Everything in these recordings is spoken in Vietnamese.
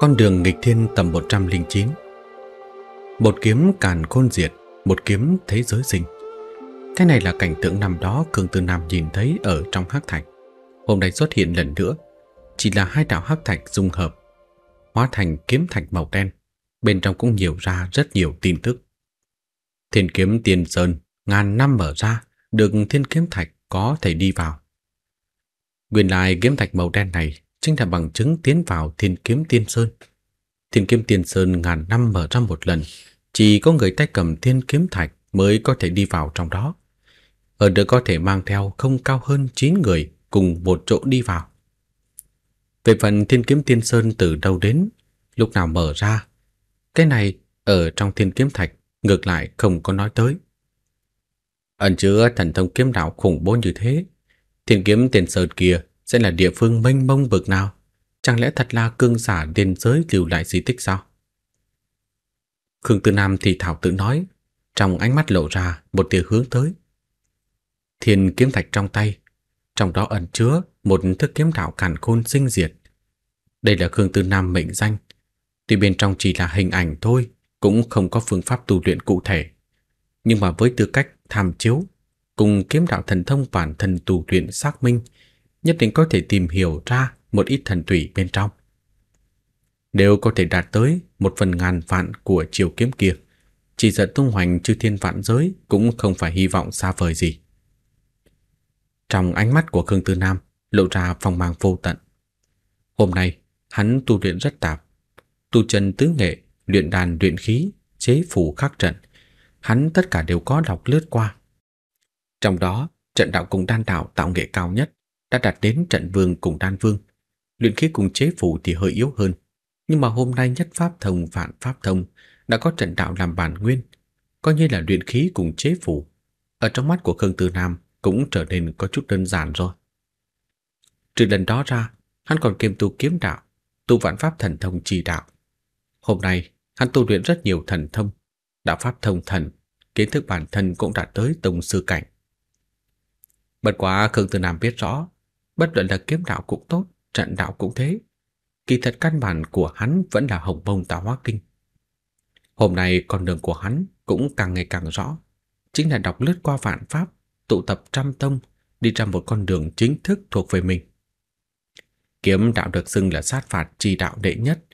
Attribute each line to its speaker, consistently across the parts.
Speaker 1: Con đường nghịch thiên tầm 109 Một kiếm càn khôn diệt Một kiếm thế giới sinh Cái này là cảnh tượng năm đó Cường Tư Nam nhìn thấy ở trong hắc thạch Hôm nay xuất hiện lần nữa Chỉ là hai đạo hắc thạch dung hợp Hóa thành kiếm thạch màu đen Bên trong cũng nhiều ra rất nhiều tin tức Thiên kiếm tiền sơn Ngàn năm mở ra Được thiên kiếm thạch có thể đi vào Nguyên lai kiếm thạch màu đen này chính là bằng chứng tiến vào Thiên Kiếm Tiên Sơn. Thiên Kiếm Tiên Sơn ngàn năm mở ra một lần, chỉ có người tay cầm Thiên Kiếm Thạch mới có thể đi vào trong đó. Ở được có thể mang theo không cao hơn 9 người cùng một chỗ đi vào. Về phần Thiên Kiếm Tiên Sơn từ đâu đến, lúc nào mở ra, cái này ở trong Thiên Kiếm Thạch ngược lại không có nói tới. Ẩn chứa thần thông kiếm đạo khủng bố như thế, Thiên Kiếm Tiên Sơn kia sẽ là địa phương mênh mông bực nào? Chẳng lẽ thật là cương giả đền giới lưu lại di tích sao? Khương Tư Nam thì thảo tự nói, trong ánh mắt lộ ra một tia hướng tới. Thiên kiếm thạch trong tay, trong đó ẩn chứa một thức kiếm đạo càn khôn sinh diệt. Đây là Khương Tư Nam mệnh danh, tuy bên trong chỉ là hình ảnh thôi, cũng không có phương pháp tu luyện cụ thể, nhưng mà với tư cách tham chiếu cùng kiếm đạo thần thông bản thân tu luyện xác minh nhất định có thể tìm hiểu ra một ít thần thủy bên trong. Nếu có thể đạt tới một phần ngàn vạn của chiều kiếm kia, chỉ giật tung hoành chư thiên vạn giới cũng không phải hy vọng xa vời gì. Trong ánh mắt của Khương Tư Nam lộ ra phong mang vô tận. Hôm nay, hắn tu luyện rất tạp, tu chân tứ nghệ, luyện đàn luyện khí, chế phủ khắc trận, hắn tất cả đều có đọc lướt qua. Trong đó, trận đạo cùng đan đạo tạo nghệ cao nhất, đã đạt đến trận vương cùng đan vương. Luyện khí cùng chế phủ thì hơi yếu hơn, nhưng mà hôm nay nhất pháp thông vạn pháp thông đã có trận đạo làm bản nguyên, coi như là luyện khí cùng chế phủ. Ở trong mắt của Khương Tư Nam cũng trở nên có chút đơn giản rồi. Trừ lần đó ra, hắn còn kiêm tu kiếm đạo, tu vạn pháp thần thông trì đạo. Hôm nay, hắn tu luyện rất nhiều thần thông, đạo pháp thông thần, kiến thức bản thân cũng đạt tới tông sư cảnh. Bất quá Khương Tư Nam biết rõ, Bất luận là kiếm đạo cũng tốt, trận đạo cũng thế, kỳ thật căn bản của hắn vẫn là hồng bông tạo hóa kinh. Hôm nay con đường của hắn cũng càng ngày càng rõ, chính là đọc lướt qua vạn pháp, tụ tập trăm tông, đi ra một con đường chính thức thuộc về mình. Kiếm đạo được xưng là sát phạt chi đạo đệ nhất,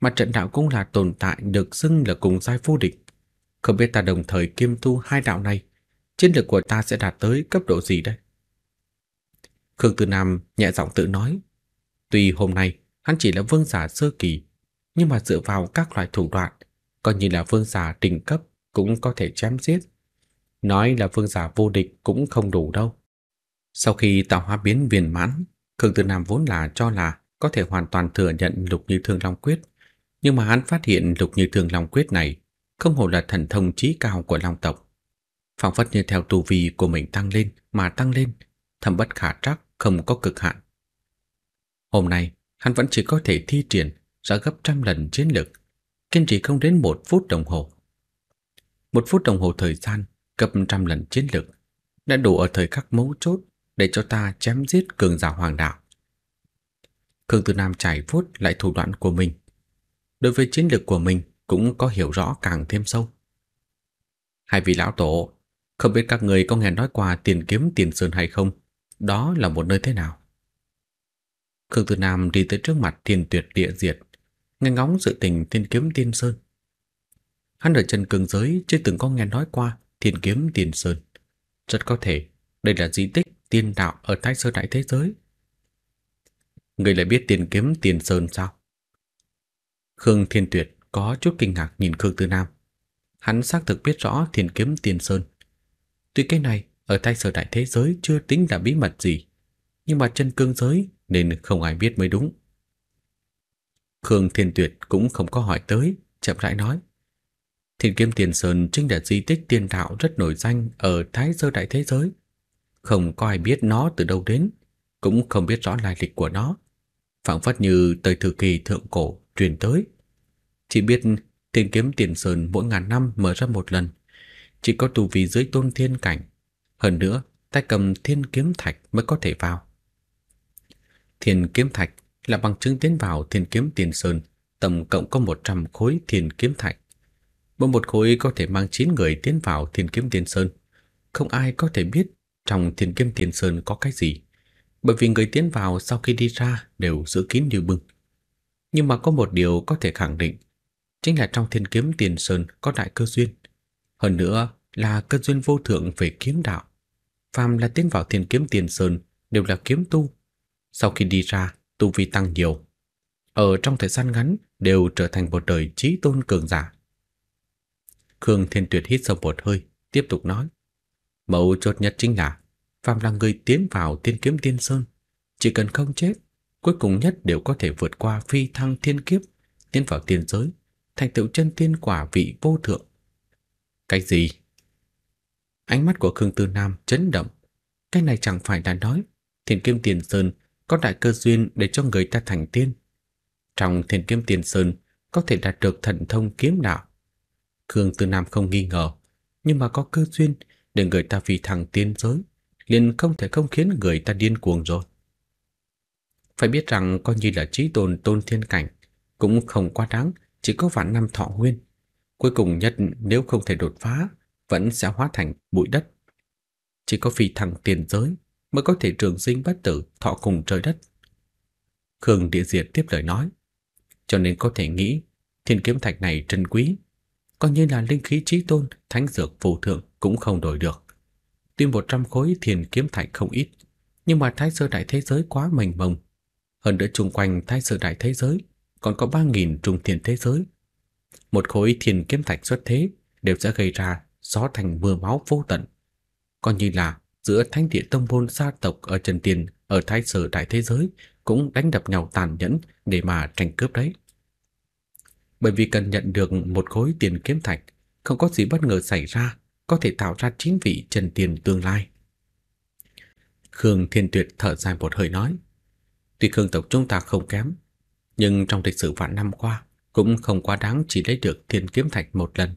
Speaker 1: mà trận đạo cũng là tồn tại được xưng là cùng giai vô địch. Không biết ta đồng thời kiêm tu hai đạo này, chiến lược của ta sẽ đạt tới cấp độ gì đây? Khương Tử Nam nhẹ giọng tự nói. Tuy hôm nay hắn chỉ là vương giả sơ kỳ, nhưng mà dựa vào các loại thủ đoạn, coi như là vương giả trình cấp cũng có thể chém giết. Nói là vương giả vô địch cũng không đủ đâu. Sau khi tạo hóa biến viên mãn, Khương Tử Nam vốn là cho là có thể hoàn toàn thừa nhận lục như thương long quyết, nhưng mà hắn phát hiện lục như thương long quyết này không hổ là thần thông trí cao của long tộc. Phảng phất như theo tu vi của mình tăng lên mà tăng lên, thầm bất khả trắc, không có cực hạn. Hôm nay, hắn vẫn chỉ có thể thi triển ra gấp trăm lần chiến lực, kiên trì không đến một phút đồng hồ. Một phút đồng hồ thời gian gấp trăm lần chiến lực đã đủ ở thời khắc mấu chốt để cho ta chém giết cường giả hoàng đạo. Khương Tư Nam trải vuốt lại thủ đoạn của mình. Đối với chiến lược của mình cũng có hiểu rõ càng thêm sâu. Hai vị lão tổ, không biết các người có nghe nói qua tiền kiếm tiền sơn hay không? đó là một nơi thế nào. Khương Tư Nam đi tới trước mặt thiên tuyệt địa diệt, nghe ngóng sự tình thiên kiếm tiên sơn. Hắn ở chân cường giới chưa từng có nghe nói qua thiên kiếm tiên sơn. Rất có thể đây là di tích tiên đạo ở Thái sơ Đại Thế Giới. Người lại biết tiền kiếm Tiên sơn sao? Khương Thiên Tuyệt có chút kinh ngạc nhìn Khương Tư Nam. Hắn xác thực biết rõ thiên kiếm Tiên sơn. Tuy cái này ở thái sở đại thế giới chưa tính là bí mật gì, nhưng mà chân cương giới nên không ai biết mới đúng. Khương Thiên Tuyệt cũng không có hỏi tới, chậm rãi nói. Thiên Kiếm Tiền Sơn chính là di tích tiên đạo rất nổi danh ở Thái Sơ Đại Thế Giới. Không có ai biết nó từ đâu đến, cũng không biết rõ lai lịch của nó. Phảng phất như từ thời kỳ thượng cổ truyền tới. Chỉ biết Thiên Kiếm Tiền Sơn mỗi ngàn năm mở ra một lần. Chỉ có tù vì dưới tôn thiên cảnh hơn nữa, tay cầm thiên kiếm thạch mới có thể vào. Thiên kiếm thạch là bằng chứng tiến vào thiên kiếm tiền sơn, tổng cộng có 100 khối thiên kiếm thạch. Mỗi một khối có thể mang 9 người tiến vào thiên kiếm tiền sơn. Không ai có thể biết trong thiên kiếm tiền sơn có cái gì, bởi vì người tiến vào sau khi đi ra đều giữ kín như bưng. Nhưng mà có một điều có thể khẳng định, chính là trong thiên kiếm tiền sơn có đại cơ duyên. Hơn nữa là cơ duyên vô thượng về kiếm đạo phàm là tiến vào thiên kiếm tiền sơn đều là kiếm tu. Sau khi đi ra, tu vi tăng nhiều. Ở trong thời gian ngắn đều trở thành một đời trí tôn cường giả. Khương Thiên Tuyệt hít sâu một hơi, tiếp tục nói. Mẫu chốt nhất chính là, phàm là người tiến vào thiên kiếm tiên sơn, chỉ cần không chết, cuối cùng nhất đều có thể vượt qua phi thăng thiên kiếp, tiến vào tiên giới, thành tựu chân tiên quả vị vô thượng. Cái gì Ánh mắt của Khương Tư Nam chấn động. Cái này chẳng phải là nói Thiên Kiếm Tiền Sơn có đại cơ duyên để cho người ta thành tiên. Trong Thiên Kiếm Tiền Sơn có thể đạt được thần thông kiếm đạo. Khương Tư Nam không nghi ngờ, nhưng mà có cơ duyên để người ta vì thằng tiên giới, liền không thể không khiến người ta điên cuồng rồi. Phải biết rằng coi như là trí tồn tôn thiên cảnh, cũng không quá đáng, chỉ có vạn năm thọ nguyên. Cuối cùng nhất nếu không thể đột phá vẫn sẽ hóa thành bụi đất. Chỉ có phi thăng tiền giới mới có thể trường sinh bất tử thọ cùng trời đất. Khương Địa Diệt tiếp lời nói, cho nên có thể nghĩ thiên kiếm thạch này trân quý, coi như là linh khí trí tôn, thánh dược phù thượng cũng không đổi được. Tuy 100 khối thiên kiếm thạch không ít, nhưng mà thái sơ đại thế giới quá mênh mông. Hơn nữa chung quanh thái sơ đại thế giới còn có 3.000 trung thiên thế giới. Một khối thiên kiếm thạch xuất thế đều sẽ gây ra gió thành mưa máu vô tận. Coi như là giữa thánh địa tông môn gia tộc ở Trần Tiền ở thái sở đại thế giới cũng đánh đập nhau tàn nhẫn để mà tranh cướp đấy. Bởi vì cần nhận được một khối tiền kiếm thạch, không có gì bất ngờ xảy ra, có thể tạo ra chính vị Trần Tiền tương lai. Khương Thiên Tuyệt thở dài một hơi nói, tuy Khương tộc chúng ta không kém, nhưng trong lịch sử vạn năm qua cũng không quá đáng chỉ lấy được thiên kiếm thạch một lần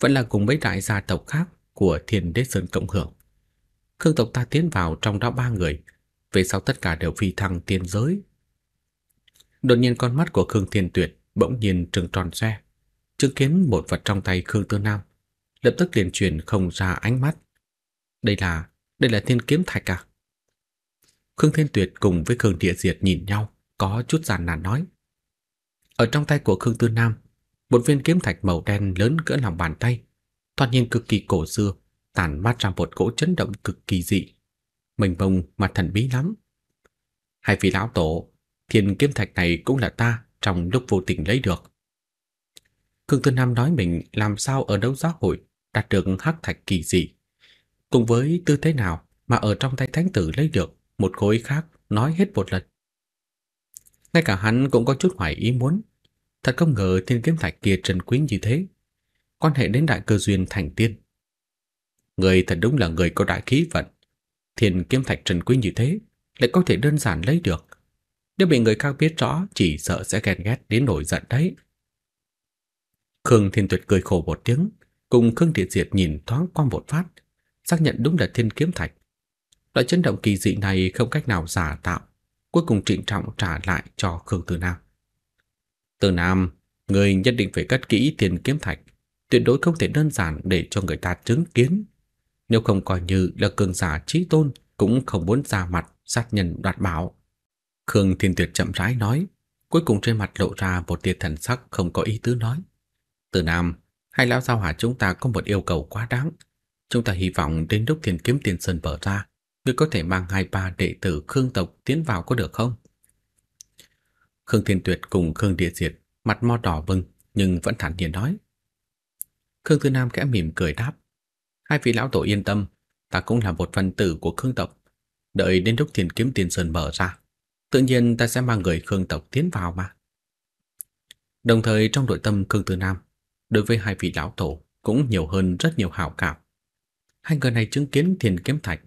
Speaker 1: vẫn là cùng với đại gia tộc khác của Thiên Đế Sơn cộng hưởng. Khương tộc ta tiến vào trong đó ba người, về sau tất cả đều phi thăng tiên giới. Đột nhiên con mắt của Khương Thiên Tuyệt bỗng nhiên trừng tròn xoe, chứng kiến một vật trong tay Khương Tư Nam, lập tức liền truyền không ra ánh mắt. Đây là, đây là thiên kiếm thạch à? Khương Thiên Tuyệt cùng với Khương Địa Diệt nhìn nhau, có chút giàn nản nói. Ở trong tay của Khương Tư Nam một viên kiếm thạch màu đen lớn cỡ lòng bàn tay, thoạt nhìn cực kỳ cổ xưa, tản mát ra một cỗ chấn động cực kỳ dị, mênh mông mà thần bí lắm. Hai vị lão tổ, thiên kiếm thạch này cũng là ta trong lúc vô tình lấy được. Cương Tư Nam nói mình làm sao ở đấu giá hội đạt được hắc thạch kỳ dị, cùng với tư thế nào mà ở trong tay thánh tử lấy được một khối khác nói hết một lần. Ngay cả hắn cũng có chút hoài ý muốn Thật không ngờ thiên kiếm thạch kia trần quý như thế. Quan hệ đến đại cơ duyên thành tiên. Người thật đúng là người có đại khí vận. Thiên kiếm thạch trần quý như thế lại có thể đơn giản lấy được. Nếu bị người khác biết rõ chỉ sợ sẽ ghen ghét đến nổi giận đấy. Khương Thiên Tuyệt cười khổ một tiếng, cùng Khương Thiệt Diệt nhìn thoáng qua một phát, xác nhận đúng là thiên kiếm thạch. Loại chấn động kỳ dị này không cách nào giả tạo, cuối cùng trịnh trọng trả lại cho Khương Tử Nam. Từ Nam, người nhất định phải cất kỹ thiên kiếm thạch, tuyệt đối không thể đơn giản để cho người ta chứng kiến. Nếu không coi như là cường giả trí tôn cũng không muốn ra mặt sát nhân đoạt bảo. Khương Thiên Tuyệt chậm rãi nói, cuối cùng trên mặt lộ ra một tia thần sắc không có ý tứ nói. Từ Nam, hai lão giao hỏa chúng ta có một yêu cầu quá đáng. Chúng ta hy vọng đến lúc thiên kiếm tiền sơn mở ra, ngươi có thể mang hai ba đệ tử Khương tộc tiến vào có được không? Khương Thiên Tuyệt cùng Khương Địa Diệt mặt mo đỏ bừng nhưng vẫn thản nhiên nói. Khương Tư Nam khẽ mỉm cười đáp. Hai vị lão tổ yên tâm, ta cũng là một phần tử của Khương tộc. Đợi đến lúc thiền kiếm tiền sơn mở ra, tự nhiên ta sẽ mang người Khương tộc tiến vào mà. Đồng thời trong nội tâm Khương Tư Nam, đối với hai vị lão tổ cũng nhiều hơn rất nhiều hảo cảm. Hai người này chứng kiến thiền kiếm thạch,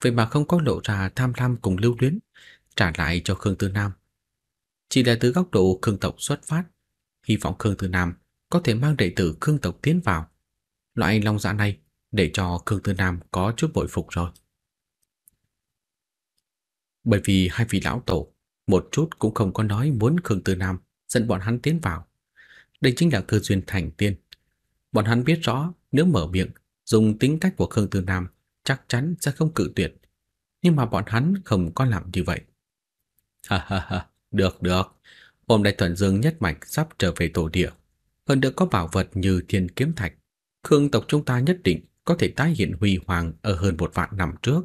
Speaker 1: vậy mà không có lộ ra tham lam cùng lưu luyến, trả lại cho Khương Tư Nam chỉ là từ góc độ Khương tộc xuất phát, hy vọng Khương Tư Nam có thể mang đệ tử Khương tộc tiến vào. Loại long dạ này để cho Khương Tư Nam có chút bội phục rồi. Bởi vì hai vị lão tổ một chút cũng không có nói muốn Khương Tư Nam dẫn bọn hắn tiến vào. Đây chính là cơ duyên thành tiên. Bọn hắn biết rõ nếu mở miệng, dùng tính cách của Khương Tư Nam chắc chắn sẽ không cự tuyệt. Nhưng mà bọn hắn không có làm như vậy. Ha ha ha, được được, hôm nay thuận dương nhất mạch sắp trở về tổ địa, hơn nữa có bảo vật như thiên kiếm thạch, Khương tộc chúng ta nhất định có thể tái hiện huy hoàng ở hơn một vạn năm trước.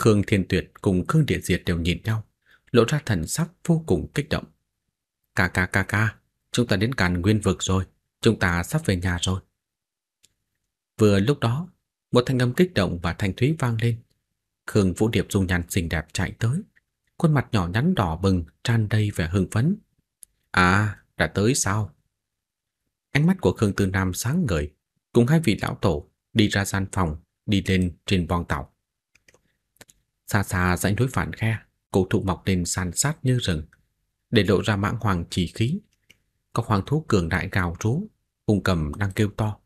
Speaker 1: Khương Thiên Tuyệt cùng Khương Địa Diệt đều nhìn nhau, lộ ra thần sắc vô cùng kích động. Ca ca ca ca, chúng ta đến càn nguyên vực rồi, chúng ta sắp về nhà rồi. Vừa lúc đó, một thanh âm kích động và thanh thúy vang lên. Khương Vũ Điệp dung nhan xinh đẹp chạy tới, khuôn mặt nhỏ nhắn đỏ bừng tràn đầy vẻ hưng phấn. "À, đã tới sao?" Ánh mắt của Khương Tư Nam sáng ngời, cùng hai vị lão tổ đi ra gian phòng, đi lên trên bong tàu. Xa xa dãy núi phản khe, cổ thụ mọc lên san sát như rừng, để lộ ra mãng hoàng chỉ khí. Các hoàng thú cường đại gào rú, cùng cầm đang kêu to.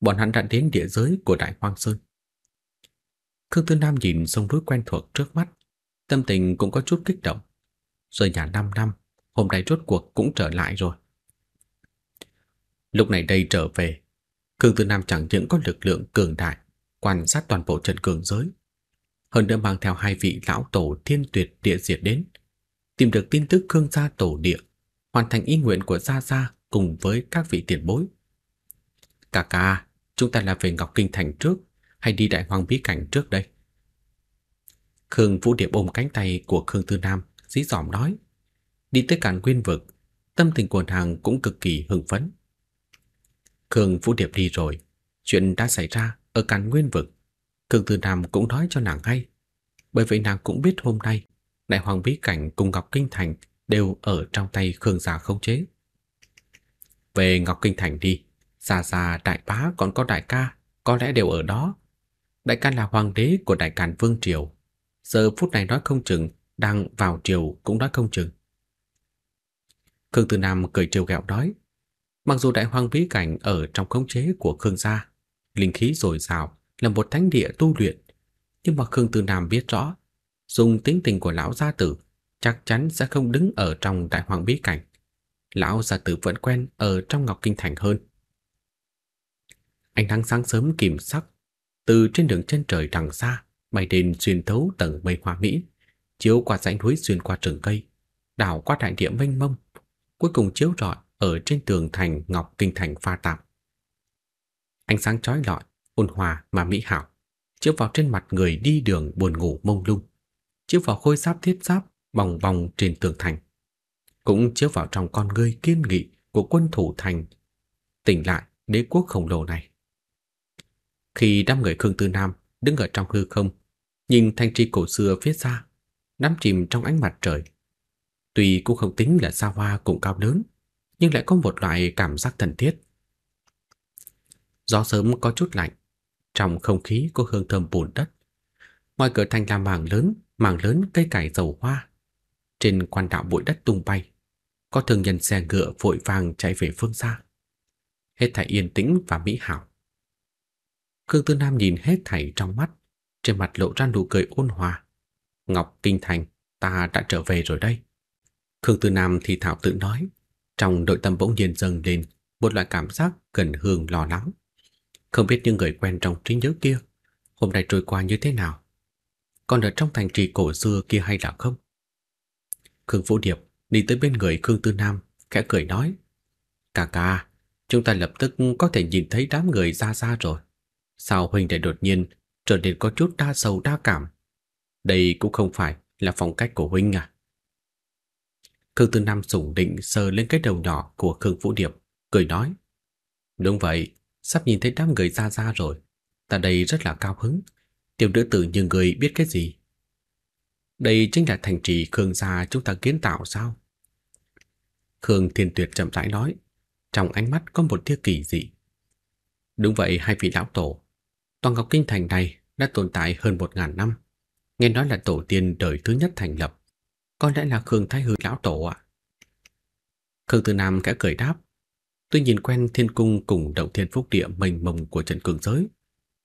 Speaker 1: Bọn hắn đã đến địa giới của Đại Hoang Sơn. Khương Tư Nam nhìn sông núi quen thuộc trước mắt, tâm tình cũng có chút kích động. Rời nhà 5 năm, hôm nay rốt cuộc cũng trở lại rồi. Lúc này đây trở về, Cường Tư Nam chẳng những có lực lượng cường đại, quan sát toàn bộ trận cường giới. Hơn nữa mang theo hai vị lão tổ thiên tuyệt địa diệt đến, tìm được tin tức Khương gia tổ địa, hoàn thành ý nguyện của Gia Gia cùng với các vị tiền bối. Cà ca, chúng ta là về Ngọc Kinh Thành trước hay đi Đại Hoàng Bí Cảnh trước đây? Khương Vũ Điệp ôm cánh tay của Khương Tư Nam, dí dỏm nói. Đi tới cản nguyên vực, tâm tình của nàng cũng cực kỳ hưng phấn. Khương Vũ Điệp đi rồi, chuyện đã xảy ra ở cản nguyên vực. Khương Tư Nam cũng nói cho nàng hay. Bởi vậy nàng cũng biết hôm nay, Đại Hoàng Bí Cảnh cùng Ngọc Kinh Thành đều ở trong tay Khương Gia không chế. Về Ngọc Kinh Thành đi, xa xa đại bá còn có đại ca, có lẽ đều ở đó. Đại ca là hoàng đế của đại càn Vương Triều, giờ phút này nói không chừng, đang vào chiều cũng nói không chừng. Khương Tư Nam cười trêu ghẹo nói, mặc dù đại hoang bí cảnh ở trong khống chế của Khương gia, linh khí dồi dào là một thánh địa tu luyện, nhưng mà Khương Tư Nam biết rõ, dùng tính tình của lão gia tử chắc chắn sẽ không đứng ở trong đại hoang bí cảnh. Lão gia tử vẫn quen ở trong Ngọc Kinh thành hơn. Ánh nắng sáng sớm kìm sắc từ trên đường chân trời đằng xa Mây đêm xuyên thấu tầng mây hoa mỹ, chiếu qua rãnh núi xuyên qua rừng cây, đảo qua đại địa mênh mông, cuối cùng chiếu rọi ở trên tường thành ngọc kinh thành pha tạp. Ánh sáng chói lọi, ôn hòa mà mỹ hảo, chiếu vào trên mặt người đi đường buồn ngủ mông lung, chiếu vào khôi giáp thiết giáp bòng bòng trên tường thành, cũng chiếu vào trong con ngươi kiên nghị của quân thủ thành tỉnh lại đế quốc khổng lồ này. Khi đám người Khương Tư Nam đứng ở trong hư không nhìn thanh trì cổ xưa phía xa, đắm chìm trong ánh mặt trời. Tuy cũng không tính là xa hoa cũng cao lớn, nhưng lại có một loại cảm giác thân thiết. Gió sớm có chút lạnh, trong không khí có hương thơm bùn đất. Ngoài cửa thành là mảng lớn, mảng lớn cây cải dầu hoa. Trên quan đạo bụi đất tung bay, có thường nhân xe ngựa vội vàng chạy về phương xa. Hết thảy yên tĩnh và mỹ hảo. Khương Tư Nam nhìn hết thảy trong mắt, trên mặt lộ ra nụ cười ôn hòa. Ngọc Kinh Thành, ta đã trở về rồi đây. Khương Tư Nam thì thảo tự nói, trong nội tâm bỗng nhiên dâng lên một loại cảm giác gần hương lo lắng. Không biết những người quen trong trí nhớ kia hôm nay trôi qua như thế nào. Còn ở trong thành trì cổ xưa kia hay là không? Khương Vũ Điệp đi tới bên người Khương Tư Nam, khẽ cười nói. Cà ca, chúng ta lập tức có thể nhìn thấy đám người ra ra rồi. Sao Huynh lại đột nhiên trở nên có chút đa sầu đa cảm. Đây cũng không phải là phong cách của huynh à. Khương Tư Nam sủng định sờ lên cái đầu nhỏ của Khương Vũ Điệp, cười nói. Đúng vậy, sắp nhìn thấy đám người ra ra rồi. Ta đây rất là cao hứng. Tiểu nữ tử như người biết cái gì? Đây chính là thành trì Khương gia chúng ta kiến tạo sao? Khương Thiên Tuyệt chậm rãi nói, trong ánh mắt có một tia kỳ dị. Đúng vậy hai vị lão tổ, Toàn Ngọc Kinh Thành này đã tồn tại hơn một ngàn năm. Nghe nói là tổ tiên đời thứ nhất thành lập. Có lẽ là Khương Thái Hư Lão Tổ ạ. À? Khương Tư Nam khẽ cười đáp. Tuy nhìn quen thiên cung cùng động thiên phúc địa mênh mông của Trần Cường Giới,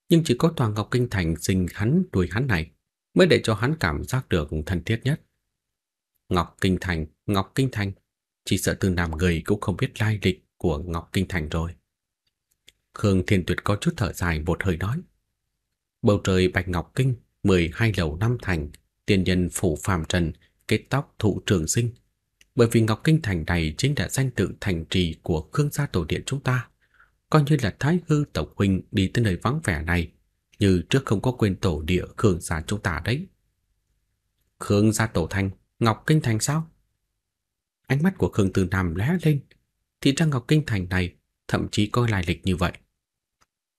Speaker 1: nhưng chỉ có Toàn Ngọc Kinh Thành sinh hắn đuổi hắn này mới để cho hắn cảm giác được thân thiết nhất. Ngọc Kinh Thành, Ngọc Kinh Thành, chỉ sợ từ Nam người cũng không biết lai lịch của Ngọc Kinh Thành rồi. Khương Thiên Tuyệt có chút thở dài một hơi nói. Bầu trời bạch ngọc kinh, 12 lầu năm thành, tiền nhân phủ phàm trần, kết tóc thụ trường sinh. Bởi vì ngọc kinh thành này chính là danh tự thành trì của Khương gia tổ điện chúng ta. Coi như là thái hư tộc huynh đi tới nơi vắng vẻ này, như trước không có quên tổ địa Khương gia chúng ta đấy. Khương gia tổ thành, ngọc kinh thành sao? Ánh mắt của Khương Tư Nam lóe lên, thì trang ngọc kinh thành này thậm chí coi lai lịch như vậy.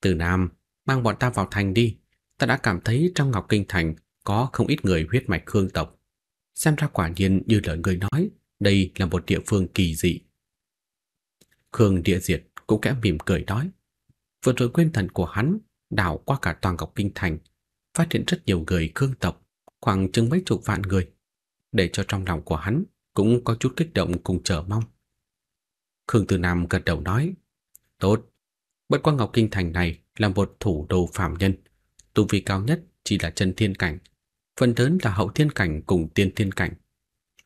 Speaker 1: Từ Nam, mang bọn ta vào thành đi, ta đã cảm thấy trong Ngọc Kinh Thành có không ít người huyết mạch Khương tộc. Xem ra quả nhiên như lời người nói, đây là một địa phương kỳ dị. Khương địa diệt cũng kẽ mỉm cười nói. Vừa rồi quên thần của hắn đảo qua cả toàn Ngọc Kinh Thành, phát hiện rất nhiều người Khương tộc, khoảng chừng mấy chục vạn người, để cho trong lòng của hắn cũng có chút kích động cùng chờ mong. Khương Từ Nam gật đầu nói, tốt, bất qua Ngọc Kinh Thành này là một thủ đô phạm nhân, tu vi cao nhất chỉ là chân thiên cảnh, phần lớn là hậu thiên cảnh cùng tiên thiên cảnh.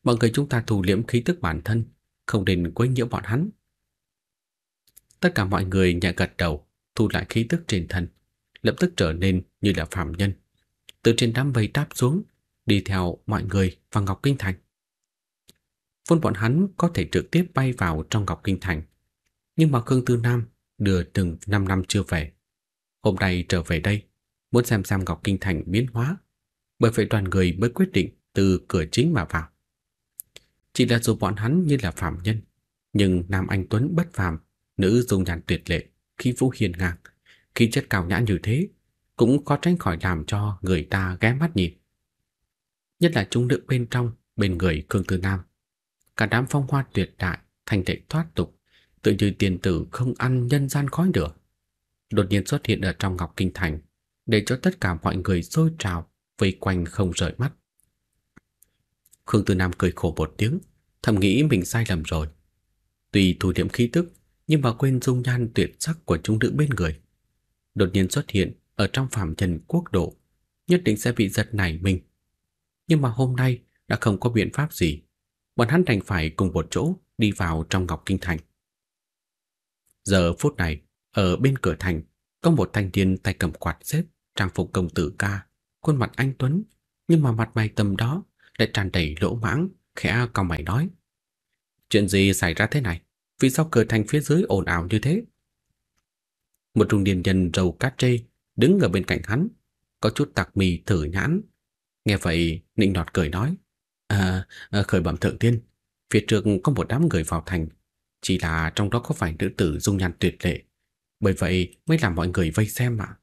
Speaker 1: Mọi người chúng ta thu liễm khí tức bản thân, không nên quấy nhiễu bọn hắn. Tất cả mọi người nhẹ gật đầu, thu lại khí tức trên thân, lập tức trở nên như là phàm nhân. Từ trên đám mây đáp xuống, đi theo mọi người vào Ngọc Kinh Thành. Vốn bọn hắn có thể trực tiếp bay vào trong Ngọc Kinh Thành, nhưng mà Khương Tư Nam đưa từng 5 năm chưa về. Hôm nay trở về đây muốn xem xem Ngọc Kinh Thành biến hóa, bởi vậy toàn người mới quyết định từ cửa chính mà vào. Chỉ là dù bọn hắn như là phạm nhân, nhưng Nam Anh Tuấn bất phàm, nữ dung nhàn tuyệt lệ, khí vũ hiền ngang, khí chất cao nhã như thế, cũng khó tránh khỏi làm cho người ta ghé mắt nhìn. Nhất là chúng nữ bên trong, bên người Cương Tư Nam. Cả đám phong hoa tuyệt đại, thành lệ thoát tục, tự như tiền tử không ăn nhân gian khói lửa. Đột nhiên xuất hiện ở trong Ngọc Kinh Thành để cho tất cả mọi người sôi trào, vây quanh không rời mắt. Khương Tư Nam cười khổ một tiếng, thầm nghĩ mình sai lầm rồi. Tùy thu điểm khí tức, nhưng mà quên dung nhan tuyệt sắc của chúng nữ bên người. Đột nhiên xuất hiện ở trong phạm trần quốc độ, nhất định sẽ bị giật nảy mình. Nhưng mà hôm nay đã không có biện pháp gì, bọn hắn đành phải cùng một chỗ đi vào trong Ngọc Kinh Thành. Giờ phút này, ở bên cửa thành, có một thanh niên tay cầm quạt xếp, trang phục công tử ca, khuôn mặt anh tuấn, nhưng mà mặt mày tầm đó lại tràn đầy lỗ mãng, khẽ cau mày nói: "Chuyện gì xảy ra thế này? Vì sao cửa thành phía dưới ồn ào như thế?" Một trung niên nhân râu cát trê đứng ở bên cạnh hắn, có chút tặc mì thử nhãn. Nghe vậy, nịnh nọt cười nói: "À, khởi bẩm thượng tiên, phía trước có một đám người vào thành, chỉ là trong đó có vài nữ tử dung nhan tuyệt lệ, bởi vậy mới làm mọi người vây xem mà."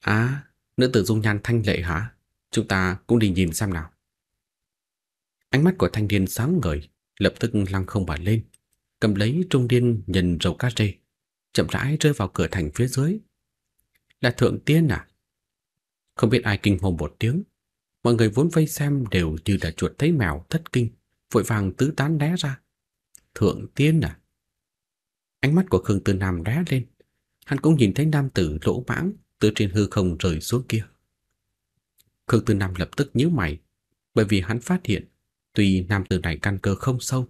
Speaker 1: À, nữ tử dung nhan thanh lệ hả? Chúng ta cũng đi nhìn xem nào. Ánh mắt của thanh niên sáng ngời, lập tức lăng không bà lên, cầm lấy trung điên nhìn rầu cá rê, chậm rãi rơi vào cửa thành phía dưới. Là thượng tiên à? Không biết ai kinh hồn một tiếng, mọi người vốn vây xem đều như là chuột thấy mèo thất kinh, vội vàng tứ tán né ra. Thượng tiên à? Ánh mắt của Khương Tư Nam ré lên, hắn cũng nhìn thấy nam tử lỗ mãng từ trên hư không rơi xuống kia. Khương Tư Nam lập tức nhíu mày, bởi vì hắn phát hiện, tuy nam tử này căn cơ không sâu,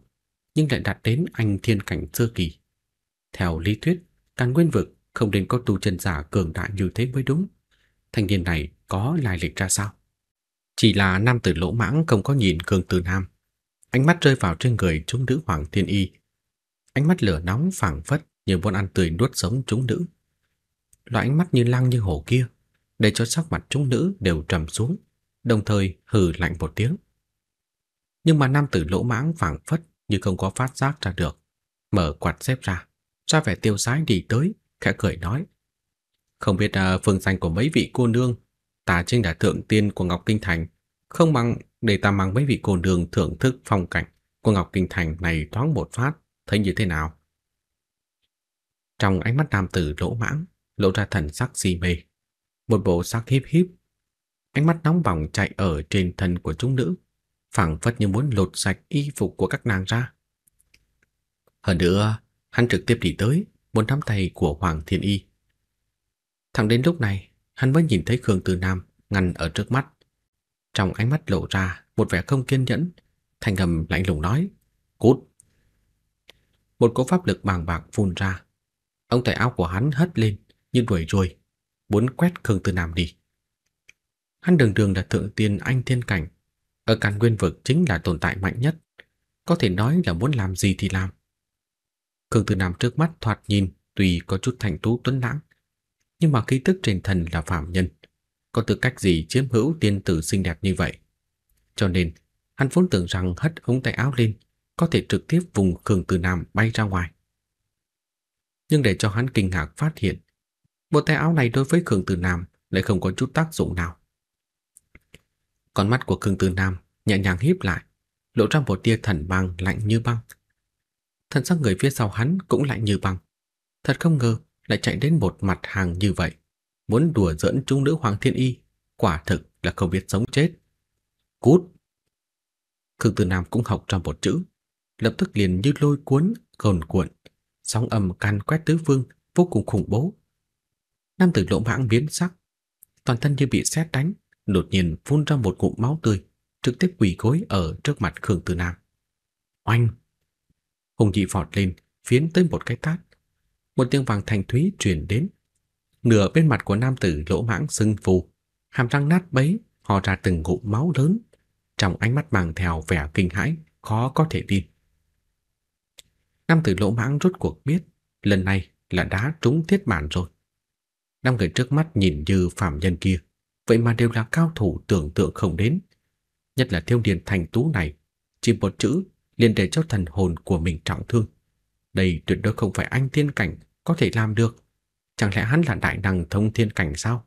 Speaker 1: nhưng lại đạt đến anh thiên cảnh sơ kỳ. Theo lý thuyết, càng nguyên vực không nên có tu chân giả cường đại như thế mới đúng. Thanh niên này có lai lịch ra sao? Chỉ là nam tử lỗ mãng không có nhìn Khương Tư Nam. Ánh mắt rơi vào trên người chúng nữ Hoàng Thiên Y. Ánh mắt lửa nóng phảng phất như muốn ăn tươi nuốt sống chúng nữ loại ánh mắt như lăng như hổ kia, để cho sắc mặt chúng nữ đều trầm xuống, đồng thời hừ lạnh một tiếng. Nhưng mà nam tử lỗ mãng phảng phất như không có phát giác ra được, mở quạt xếp ra, ra vẻ tiêu sái đi tới, khẽ cười nói: "Không biết à, phương danh của mấy vị cô nương, ta chính là thượng tiên của Ngọc Kinh Thành, không bằng để ta mang mấy vị cô nương thưởng thức phong cảnh của Ngọc Kinh Thành này thoáng một phát, thấy như thế nào?" Trong ánh mắt nam tử lỗ mãng lộ ra thần sắc si mê, một bộ sắc híp híp. Ánh mắt nóng bỏng chạy ở trên thân của chúng nữ, phảng phất như muốn lột sạch y phục của các nàng ra. Hơn nữa, hắn trực tiếp đi tới, muốn nắm tay của Hoàng Thiên Y. Thẳng đến lúc này, hắn mới nhìn thấy Khương Từ Nam ngăn ở trước mắt. Trong ánh mắt lộ ra một vẻ không kiên nhẫn, thành ngầm lạnh lùng nói, cút. Một cỗ pháp lực bàng bạc phun ra, ông tay áo của hắn hất lên, như đuổi rồi, muốn quét Khương Tư Nam đi. Hắn đường đường là thượng tiên anh thiên cảnh, ở càn nguyên vực chính là tồn tại mạnh nhất, có thể nói là muốn làm gì thì làm. Khương Tư Nam trước mắt thoạt nhìn tùy có chút thành tú tuấn lãng, nhưng mà khí tức trên thần là phạm nhân, có tư cách gì chiếm hữu tiên tử xinh đẹp như vậy. Cho nên, hắn vốn tưởng rằng hất ống tay áo lên có thể trực tiếp vùng Khương Tư Nam bay ra ngoài. Nhưng để cho hắn kinh ngạc phát hiện, Bộ tay áo này đối với Khương từ Nam lại không có chút tác dụng nào. Con mắt của Khương từ Nam nhẹ nhàng híp lại, lộ ra một tia thần mang lạnh như băng. Thần sắc người phía sau hắn cũng lạnh như băng. Thật không ngờ lại chạy đến một mặt hàng như vậy, muốn đùa giỡn trung nữ Hoàng Thiên Y, quả thực là không biết sống chết. Cút! Khương từ Nam cũng học trong một chữ, lập tức liền như lôi cuốn, gồn cuộn, sóng âm can quét tứ phương vô cùng khủng bố, Nam tử lỗ mãng biến sắc, toàn thân như bị sét đánh, đột nhiên phun ra một ngụm máu tươi, trực tiếp quỳ gối ở trước mặt Khương Tử Nam. Oanh! Hùng dị vọt lên, phiến tới một cái tát. Một tiếng vàng thành thúy truyền đến. Nửa bên mặt của nam tử lỗ mãng sưng phù, hàm răng nát bấy, hò ra từng ngụm máu lớn, trong ánh mắt mang theo vẻ kinh hãi, khó có thể tin. Nam tử lỗ mãng rốt cuộc biết, lần này là đã trúng thiết bản rồi năm người trước mắt nhìn như phạm nhân kia, vậy mà đều là cao thủ tưởng tượng không đến. Nhất là thiếu niên thành tú này, chỉ một chữ liền để cho thần hồn của mình trọng thương. Đây tuyệt đối không phải anh thiên cảnh có thể làm được. Chẳng lẽ hắn là đại năng thông thiên cảnh sao?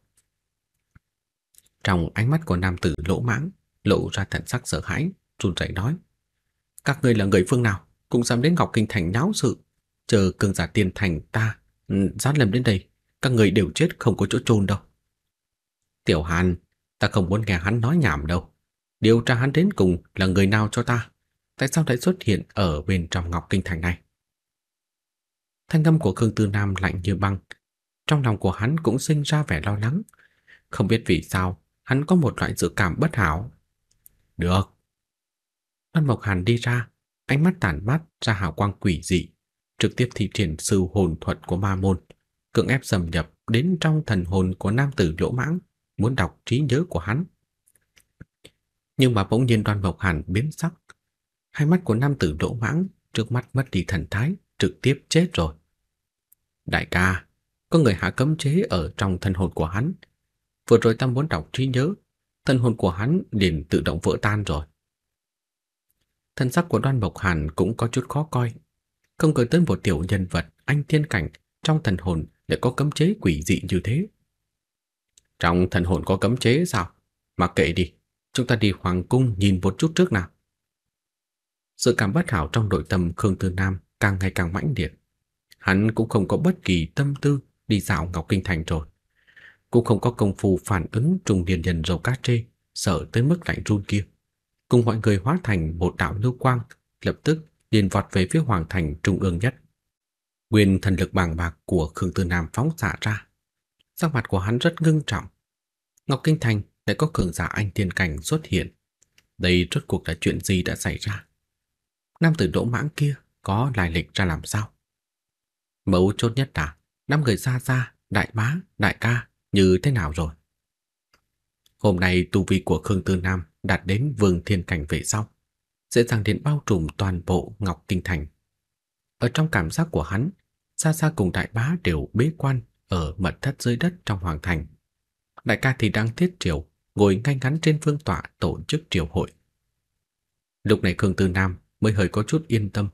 Speaker 1: Trong ánh mắt của nam tử lỗ mãng, lộ ra thần sắc sợ hãi, run rẩy nói: "Các ngươi là người phương nào, cũng dám đến Ngọc Kinh thành náo sự, chờ cường giả tiên thành ta ừ, dám lâm đến đây, các người đều chết không có chỗ chôn đâu. Tiểu Hàn, ta không muốn nghe hắn nói nhảm đâu. Điều tra hắn đến cùng là người nào cho ta? Tại sao lại xuất hiện ở bên trong Ngọc Kinh Thành này? Thanh âm của Khương Tư Nam lạnh như băng. Trong lòng của hắn cũng sinh ra vẻ lo lắng. Không biết vì sao, hắn có một loại dự cảm bất hảo. Được. Văn Mộc Hàn đi ra, ánh mắt tản mát ra hào quang quỷ dị, trực tiếp thi triển sư hồn thuật của ma môn cưỡng ép xâm nhập đến trong thần hồn của nam tử lỗ mãng, muốn đọc trí nhớ của hắn. Nhưng mà bỗng nhiên Đoan Mộc Hàn biến sắc, hai mắt của nam tử lỗ mãng trước mắt mất đi thần thái, trực tiếp chết rồi. Đại ca, có người hạ cấm chế ở trong thần hồn của hắn. Vừa rồi ta muốn đọc trí nhớ, thần hồn của hắn liền tự động vỡ tan rồi. Thân sắc của Đoan Mộc Hàn cũng có chút khó coi, không ngờ tới một tiểu nhân vật anh thiên cảnh trong thần hồn lại có cấm chế quỷ dị như thế? Trong thần hồn có cấm chế sao? Mặc kệ đi, chúng ta đi hoàng cung nhìn một chút trước nào. Sự cảm bất hảo trong nội tâm Khương Tư Nam càng ngày càng mãnh liệt. Hắn cũng không có bất kỳ tâm tư đi dạo Ngọc Kinh Thành rồi. Cũng không có công phu phản ứng trùng điền nhân dầu cá trê sợ tới mức lạnh run kia. Cùng mọi người hóa thành một đạo lưu quang, lập tức điền vọt về phía hoàng thành trung ương nhất. Quyền thần lực bàng bạc của Khương Tư Nam phóng xạ ra. Sắc mặt của hắn rất ngưng trọng. Ngọc Kinh Thành lại có cường giả anh thiên cảnh xuất hiện. Đây rốt cuộc là chuyện gì đã xảy ra? Nam tử đỗ mãng kia có lai lịch ra làm sao? Mấu chốt nhất là năm người xa xa, đại bá, đại ca như thế nào rồi? Hôm nay tu vi của Khương Tư Nam đạt đến vương thiên cảnh về sau, dễ dàng đến bao trùm toàn bộ Ngọc Kinh Thành. Ở trong cảm giác của hắn, Xa xa cùng đại bá đều bế quan ở mật thất dưới đất trong hoàng thành. Đại ca thì đang thiết triều, ngồi ngay ngắn trên phương tọa tổ chức triều hội. Lúc này Khương Tư Nam mới hơi có chút yên tâm.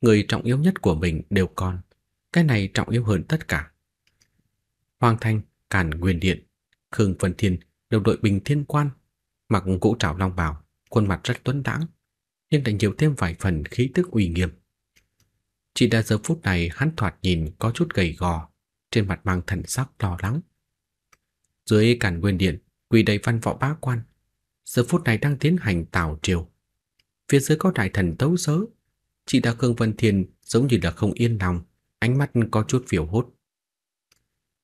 Speaker 1: Người trọng yếu nhất của mình đều còn. Cái này trọng yếu hơn tất cả. Hoàng Thanh, Càn Nguyên Điện, Khương Vân Thiên đều đội bình thiên quan, mặc ngũ trảo long bào, khuôn mặt rất tuấn đãng, nhưng lại nhiều thêm vài phần khí tức uy nghiêm. Chỉ là giờ phút này hắn thoạt nhìn có chút gầy gò, trên mặt mang thần sắc lo lắng. Dưới cản nguyên điện, quỳ đầy văn võ bá quan. Giờ phút này đang tiến hành tào triều. Phía dưới có đại thần tấu sớ. Chỉ là Khương Vân Thiên giống như là không yên lòng, ánh mắt có chút phiểu hốt.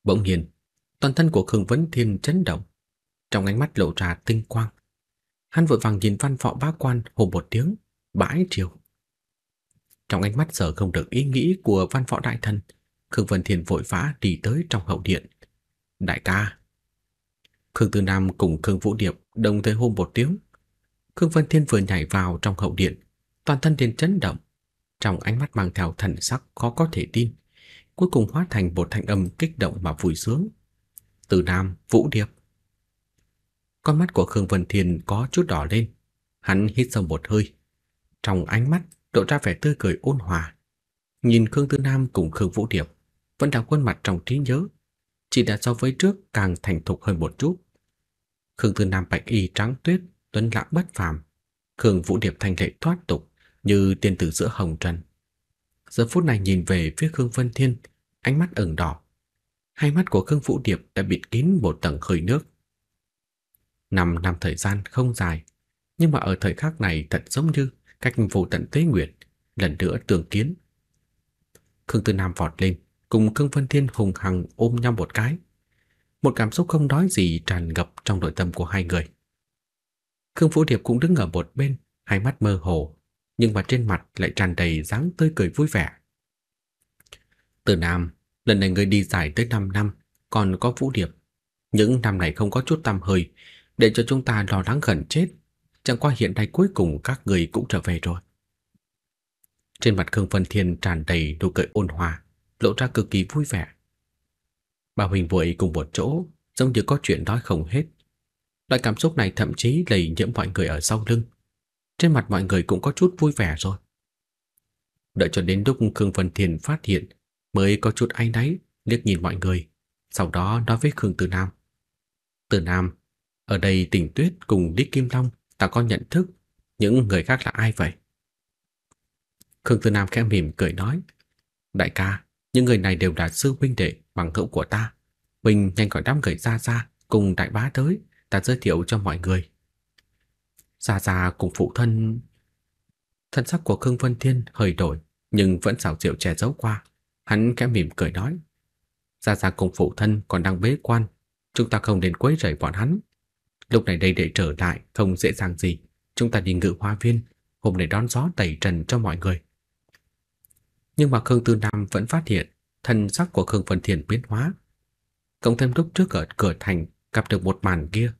Speaker 1: Bỗng nhiên, toàn thân của Khương Vân Thiên chấn động. Trong ánh mắt lộ ra tinh quang. Hắn vội vàng nhìn văn võ bá quan hồ một tiếng, bãi triều. Trong ánh mắt sở không được ý nghĩ của văn võ đại thần, Khương Vân Thiên vội vã đi tới trong hậu điện. Đại ca! Khương Tư Nam cùng Khương Vũ Điệp đồng thời hô một tiếng. Khương Vân Thiên vừa nhảy vào trong hậu điện, toàn thân liền chấn động, trong ánh mắt mang theo thần sắc khó có thể tin, cuối cùng hóa thành một thanh âm kích động mà vui sướng. Từ Nam, Vũ Điệp. Con mắt của Khương Vân Thiên có chút đỏ lên, hắn hít sâu một hơi. Trong ánh mắt lộ ra vẻ tươi cười ôn hòa. Nhìn Khương Tư Nam cùng Khương Vũ Điệp, vẫn đang khuôn mặt trong trí nhớ, chỉ là so với trước càng thành thục hơn một chút. Khương Tư Nam bạch y trắng tuyết, tuấn lãng bất phàm, Khương Vũ Điệp thanh lệ thoát tục như tiên tử giữa hồng trần. Giờ phút này nhìn về phía Khương Vân Thiên, ánh mắt ửng đỏ. Hai mắt của Khương Vũ Điệp đã bịt kín một tầng hơi nước. Năm năm thời gian không dài, nhưng mà ở thời khắc này thật giống như cách phụ tận tuế nguyệt, lần nữa tường kiến. Khương Tư Nam vọt lên, cùng Khương Vân Thiên hùng hằng ôm nhau một cái. Một cảm xúc không nói gì tràn ngập trong nội tâm của hai người. Khương Vũ Điệp cũng đứng ở một bên, hai mắt mơ hồ, nhưng mà trên mặt lại tràn đầy dáng tươi cười vui vẻ. Từ Nam, lần này người đi dài tới 5 năm, còn có Vũ Điệp. Những năm này không có chút tăm hơi, để cho chúng ta lo lắng gần chết chẳng qua hiện nay cuối cùng các người cũng trở về rồi. Trên mặt Khương Vân Thiên tràn đầy nụ cười ôn hòa, lộ ra cực kỳ vui vẻ. Bà Huỳnh vội cùng một chỗ, giống như có chuyện nói không hết. Loại cảm xúc này thậm chí lây nhiễm mọi người ở sau lưng. Trên mặt mọi người cũng có chút vui vẻ rồi. Đợi cho đến lúc Khương Vân Thiên phát hiện mới có chút áy nấy liếc nhìn mọi người, sau đó nói với Khương Tử Nam. Tử Nam, ở đây tỉnh tuyết cùng Lý Kim Long ta có nhận thức những người khác là ai vậy? Khương Tư Nam khẽ mỉm cười nói, đại ca, những người này đều là sư huynh đệ bằng hữu của ta. Huynh nhanh gọi đám người ra ra cùng đại bá tới, ta giới thiệu cho mọi người. Ra Ra cùng phụ thân... Thân sắc của Khương Vân Thiên hơi đổi, nhưng vẫn xảo diệu che giấu qua. Hắn khẽ mỉm cười nói. Ra Ra cùng phụ thân còn đang bế quan, chúng ta không nên quấy rầy bọn hắn. Lúc này đây để trở lại không dễ dàng gì. Chúng ta đi ngự hoa viên, hôm nay đón gió tẩy trần cho mọi người. Nhưng mà Khương Tư Nam vẫn phát hiện thần sắc của Khương Vân Thiền biến hóa. Cộng thêm lúc trước ở cửa thành gặp được một màn kia,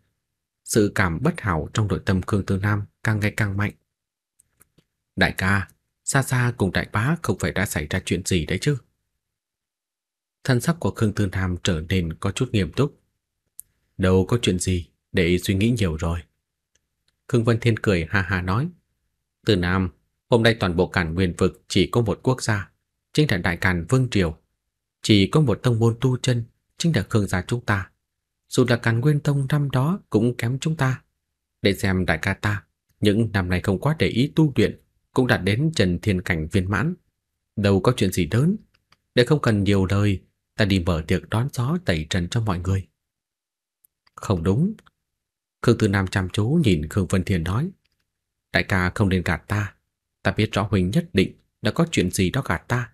Speaker 1: sự cảm bất hảo trong nội tâm Khương Tư Nam càng ngày càng mạnh. Đại ca, xa xa cùng đại bá không phải đã xảy ra chuyện gì đấy chứ? Thân sắc của Khương Tư Nam trở nên có chút nghiêm túc. Đâu có chuyện gì, để suy nghĩ nhiều rồi. Khương Vân Thiên cười ha ha nói, từ Nam, hôm nay toàn bộ cản nguyên vực chỉ có một quốc gia, chính là Đại Càn Vương Triều. Chỉ có một tông môn tu chân, chính là Khương gia chúng ta. Dù là Càn Nguyên Tông năm đó cũng kém chúng ta. Để xem đại ca ta, những năm này không quá để ý tu luyện, cũng đạt đến trần thiên cảnh viên mãn. Đâu có chuyện gì lớn, để không cần nhiều lời, ta đi mở tiệc đón gió tẩy trần cho mọi người. Không đúng, Khương Tư Nam chăm chú nhìn Khương Vân Thiên nói. Đại ca không nên gạt ta. Ta biết rõ Huynh nhất định đã có chuyện gì đó gạt ta.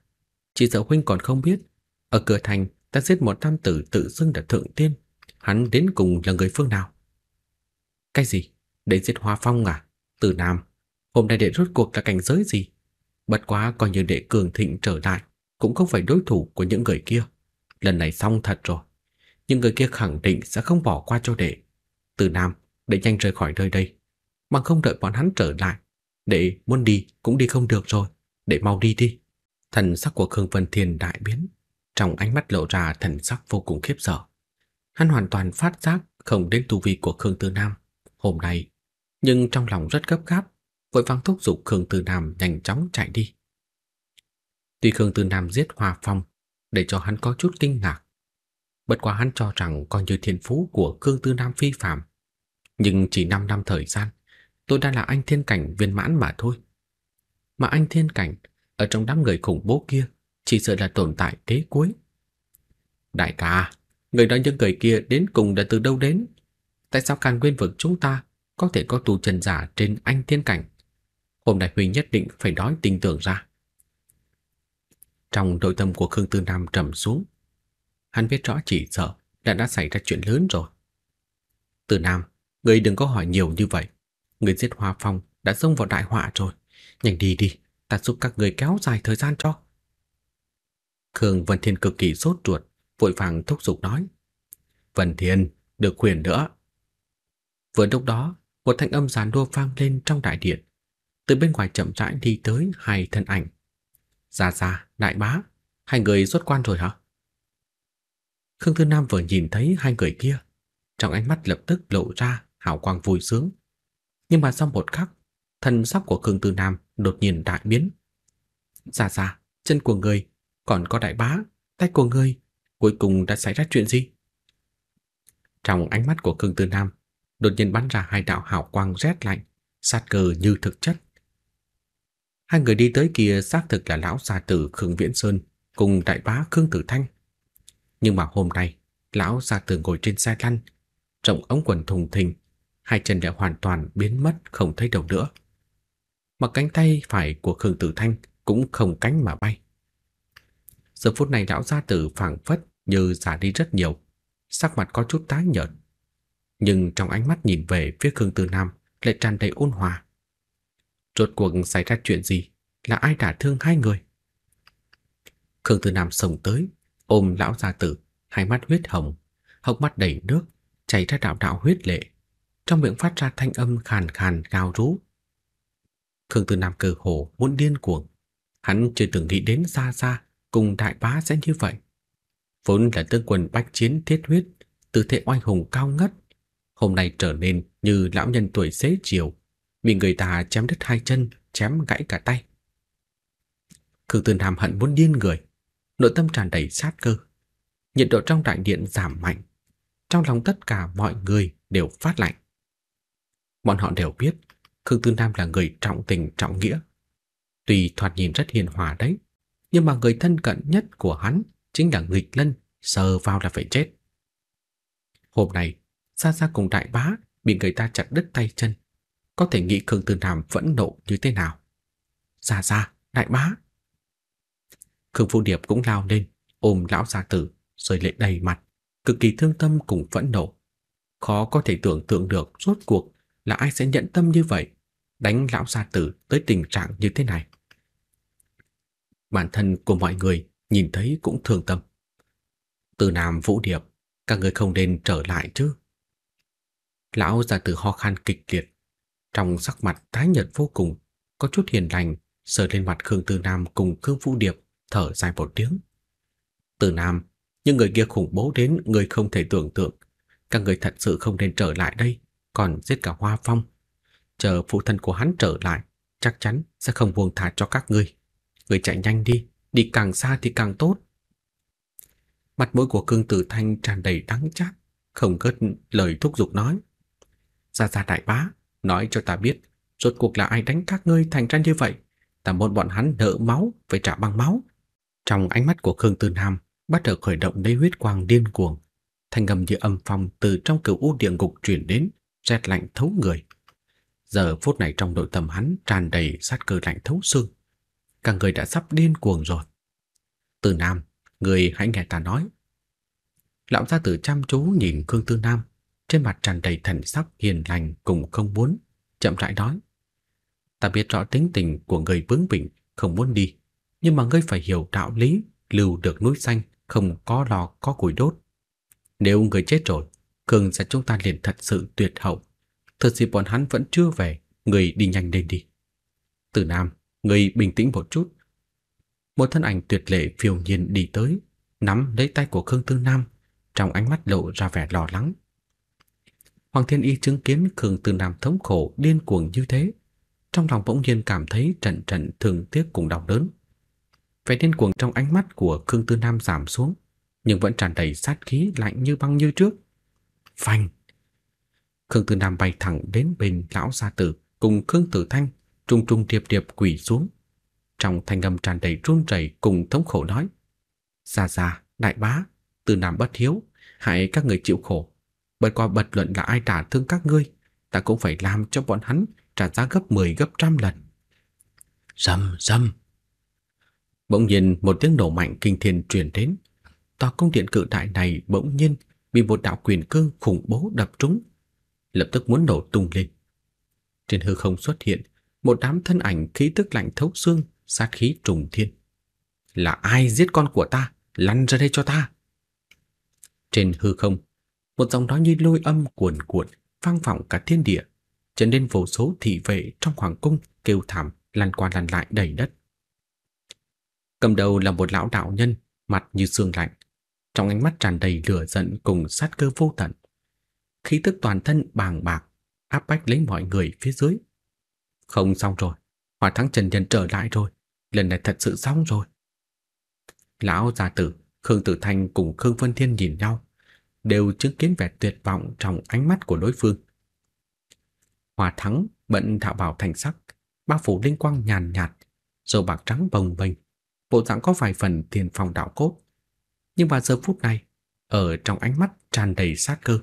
Speaker 1: Chỉ sợ Huynh còn không biết. Ở cửa thành ta giết một nam tử tự xưng là thượng tiên. Hắn đến cùng là người phương nào? Cái gì? Để giết Hoa Phong à? Từ Nam. Hôm nay đệ rốt cuộc là cảnh giới gì? Bất quá coi như đệ cường thịnh trở lại. Cũng không phải đối thủ của những người kia. Lần này xong thật rồi. Những người kia khẳng định sẽ không bỏ qua cho đệ từ Nam để nhanh rời khỏi nơi đây. Bằng không đợi bọn hắn trở lại, để muốn đi cũng đi không được rồi, để mau đi đi. Thần sắc của Khương Vân Thiên đại biến, trong ánh mắt lộ ra thần sắc vô cùng khiếp sợ. Hắn hoàn toàn phát giác không đến tu vi của Khương Tư Nam hôm nay, nhưng trong lòng rất gấp gáp, vội vàng thúc giục Khương Tư Nam nhanh chóng chạy đi. Tuy Khương Tư Nam giết Hoa Phong để cho hắn có chút kinh ngạc, Bất quá hắn cho rằng coi như thiên phú của Khương Tư Nam phi phàm, nhưng chỉ 5 năm thời gian, tôi đã là anh thiên cảnh viên mãn mà thôi. Mà anh thiên cảnh ở trong đám người khủng bố kia chỉ sợ là tồn tại thế cuối. Đại ca, người đó những người kia đến cùng là từ đâu đến? Tại sao càng nguyên vực chúng ta có thể có tù trần giả trên anh thiên cảnh? Hôm nay Huy nhất định phải nói tình tưởng ra. Trong nội tâm của Khương Tư Nam trầm xuống, Hắn biết rõ chỉ sợ đã đã xảy ra chuyện lớn rồi. Từ Nam, người đừng có hỏi nhiều như vậy. người giết Hoa Phong đã xông vào đại họa rồi. Nhanh đi đi, ta giúp các người kéo dài thời gian cho. Khương Vân Thiên cực kỳ sốt ruột, vội vàng thúc giục nói. Vân Thiên, được quyền nữa. Vừa lúc đó, một thanh âm gián đua vang lên trong đại điện. Từ bên ngoài chậm rãi đi tới hai thân ảnh. Già già, đại bá, hai người xuất quan rồi hả? Khương Tư Nam vừa nhìn thấy hai người kia, trong ánh mắt lập tức lộ ra hào quang vui sướng. Nhưng mà sau một khắc, thần sắc của Khương Tư Nam đột nhiên đại biến. "Dạ dạ, chân của người, còn có đại bá, tay của người, cuối cùng đã xảy ra chuyện gì?" Trong ánh mắt của Khương Tư Nam, đột nhiên bắn ra hai đạo hào quang rét lạnh, sát cơ như thực chất. Hai người đi tới kia xác thực là lão gia tử Khương Viễn Sơn cùng đại bá Khương Tử Thanh. Nhưng mà hôm nay, lão ra từ ngồi trên xe lăn, trọng ống quần thùng thình, hai chân đã hoàn toàn biến mất không thấy đâu nữa. Mà cánh tay phải của Khương Tử Thanh cũng không cánh mà bay. Giờ phút này lão gia tử phảng phất như già đi rất nhiều, sắc mặt có chút tái nhợt, nhưng trong ánh mắt nhìn về phía Khương Tử Nam lại tràn đầy ôn hòa. Rốt cuộc xảy ra chuyện gì? Là ai đã thương hai người? Khương Tử Nam sống tới, ôm lão gia tử, hai mắt huyết hồng, hốc mắt đầy nước, chảy ra đạo đạo huyết lệ, trong miệng phát ra thanh âm khàn khàn cao rú. Khương Tư Nam cơ hồ muốn điên cuồng, hắn chưa từng nghĩ đến xa xa cùng đại bá sẽ như vậy. Vốn là tướng quân bách chiến thiết huyết, tư thế oanh hùng cao ngất, hôm nay trở nên như lão nhân tuổi xế chiều, bị người ta chém đứt hai chân, chém gãy cả tay. Khương Tư Nam hận muốn điên người nội tâm tràn đầy sát cơ. Nhiệt độ trong đại điện giảm mạnh, trong lòng tất cả mọi người đều phát lạnh. Bọn họ đều biết Khương Tư Nam là người trọng tình trọng nghĩa. Tuy thoạt nhìn rất hiền hòa đấy, nhưng mà người thân cận nhất của hắn chính là nghịch lân, sờ vào là phải chết. Hôm nay, Sa Sa cùng đại bá bị người ta chặt đứt tay chân. Có thể nghĩ Khương Tư Nam vẫn nộ như thế nào. Sa Sa, đại bá, Khương Phụ Điệp cũng lao lên, ôm lão gia tử, rơi lệ đầy mặt, cực kỳ thương tâm cùng phẫn nộ. Khó có thể tưởng tượng được rốt cuộc là ai sẽ nhẫn tâm như vậy, đánh lão gia tử tới tình trạng như thế này. Bản thân của mọi người nhìn thấy cũng thương tâm. Từ Nam Vũ Điệp, các người không nên trở lại chứ. Lão gia tử ho khan kịch liệt, trong sắc mặt tái nhợt vô cùng, có chút hiền lành, sờ lên mặt Khương Tư Nam cùng Khương Vũ Điệp thở dài một tiếng. Từ Nam, những người kia khủng bố đến người không thể tưởng tượng. Các người thật sự không nên trở lại đây, còn giết cả Hoa Phong. Chờ phụ thân của hắn trở lại, chắc chắn sẽ không buông tha cho các ngươi. Người chạy nhanh đi, đi càng xa thì càng tốt. Mặt mũi của Cương Tử Thanh tràn đầy đắng chát, không cất lời thúc giục nói. Gia Gia Đại Bá, nói cho ta biết, rốt cuộc là ai đánh các ngươi thành ra như vậy? Ta muốn bọn hắn nợ máu, phải trả bằng máu. Trong ánh mắt của Khương Tư Nam bắt đầu khởi động lấy huyết quang điên cuồng, thanh âm như âm phong từ trong cửu u địa ngục truyền đến, rét lạnh thấu người. Giờ phút này trong nội tâm hắn tràn đầy sát cơ lạnh thấu xương. Cả người đã sắp điên cuồng rồi. tư Nam, người hãy nghe ta nói. Lão gia tử chăm chú nhìn Khương Tư Nam, trên mặt tràn đầy thần sắc hiền lành cùng không muốn, chậm rãi nói. Ta biết rõ tính tình của người bướng bình không muốn đi nhưng mà ngươi phải hiểu đạo lý lưu được núi xanh không có lò có củi đốt. Nếu người chết rồi, cường sẽ chúng ta liền thật sự tuyệt hậu. Thật sự bọn hắn vẫn chưa về, người đi nhanh lên đi. Từ Nam, người bình tĩnh một chút. Một thân ảnh tuyệt lệ phiêu nhiên đi tới, nắm lấy tay của Khương Tư Nam, trong ánh mắt lộ ra vẻ lo lắng. Hoàng Thiên Y chứng kiến Khương Tư Nam thống khổ điên cuồng như thế, trong lòng bỗng nhiên cảm thấy trận trận thương tiếc cùng đau đớn. Vẻ điên cuồng trong ánh mắt của Khương Tư Nam giảm xuống, nhưng vẫn tràn đầy sát khí lạnh như băng như trước. Phanh! Khương Tư Nam bay thẳng đến bên lão gia tử cùng Khương Tử Thanh, trung trung điệp điệp quỳ xuống. Trong thanh âm tràn đầy run rẩy cùng thống khổ nói: "Gia gia, đại bá, Tư Nam bất hiếu, hại các người chịu khổ. Bất qua bật luận là ai trả thương các ngươi, ta cũng phải làm cho bọn hắn trả giá gấp 10 gấp trăm lần." Rầm rầm Bỗng nhiên một tiếng nổ mạnh kinh thiên truyền đến. Tòa cung điện cự đại này bỗng nhiên bị một đạo quyền cương khủng bố đập trúng, lập tức muốn nổ tung lên. Trên hư không xuất hiện một đám thân ảnh khí tức lạnh thấu xương, sát khí trùng thiên. Là ai giết con của ta, lăn ra đây cho ta. Trên hư không, một dòng nói như lôi âm cuồn cuộn vang vọng cả thiên địa, chấn đến vô số thị vệ trong hoàng cung kêu thảm lăn qua lăn lại đầy đất. Cầm đầu là một lão đạo nhân, mặt như xương lạnh, trong ánh mắt tràn đầy lửa giận cùng sát cơ vô tận. Khí tức toàn thân bàng bạc, áp bách lấy mọi người phía dưới. Không xong rồi, Hỏa Thắng Trần Nhân trở lại rồi, lần này thật sự xong rồi. Lão gia tử, Khương Tử Thanh cùng Khương Vân Thiên nhìn nhau, đều chứng kiến vẻ tuyệt vọng trong ánh mắt của đối phương. Hỏa Thắng bận thạo bảo thành sắc, bao phủ linh quang nhàn nhạt, dầu bạc trắng bồng bềnh, bộ dạng có vài phần thiền phong đạo cốt. Nhưng vào giờ phút này, ở trong ánh mắt tràn đầy sát cơ,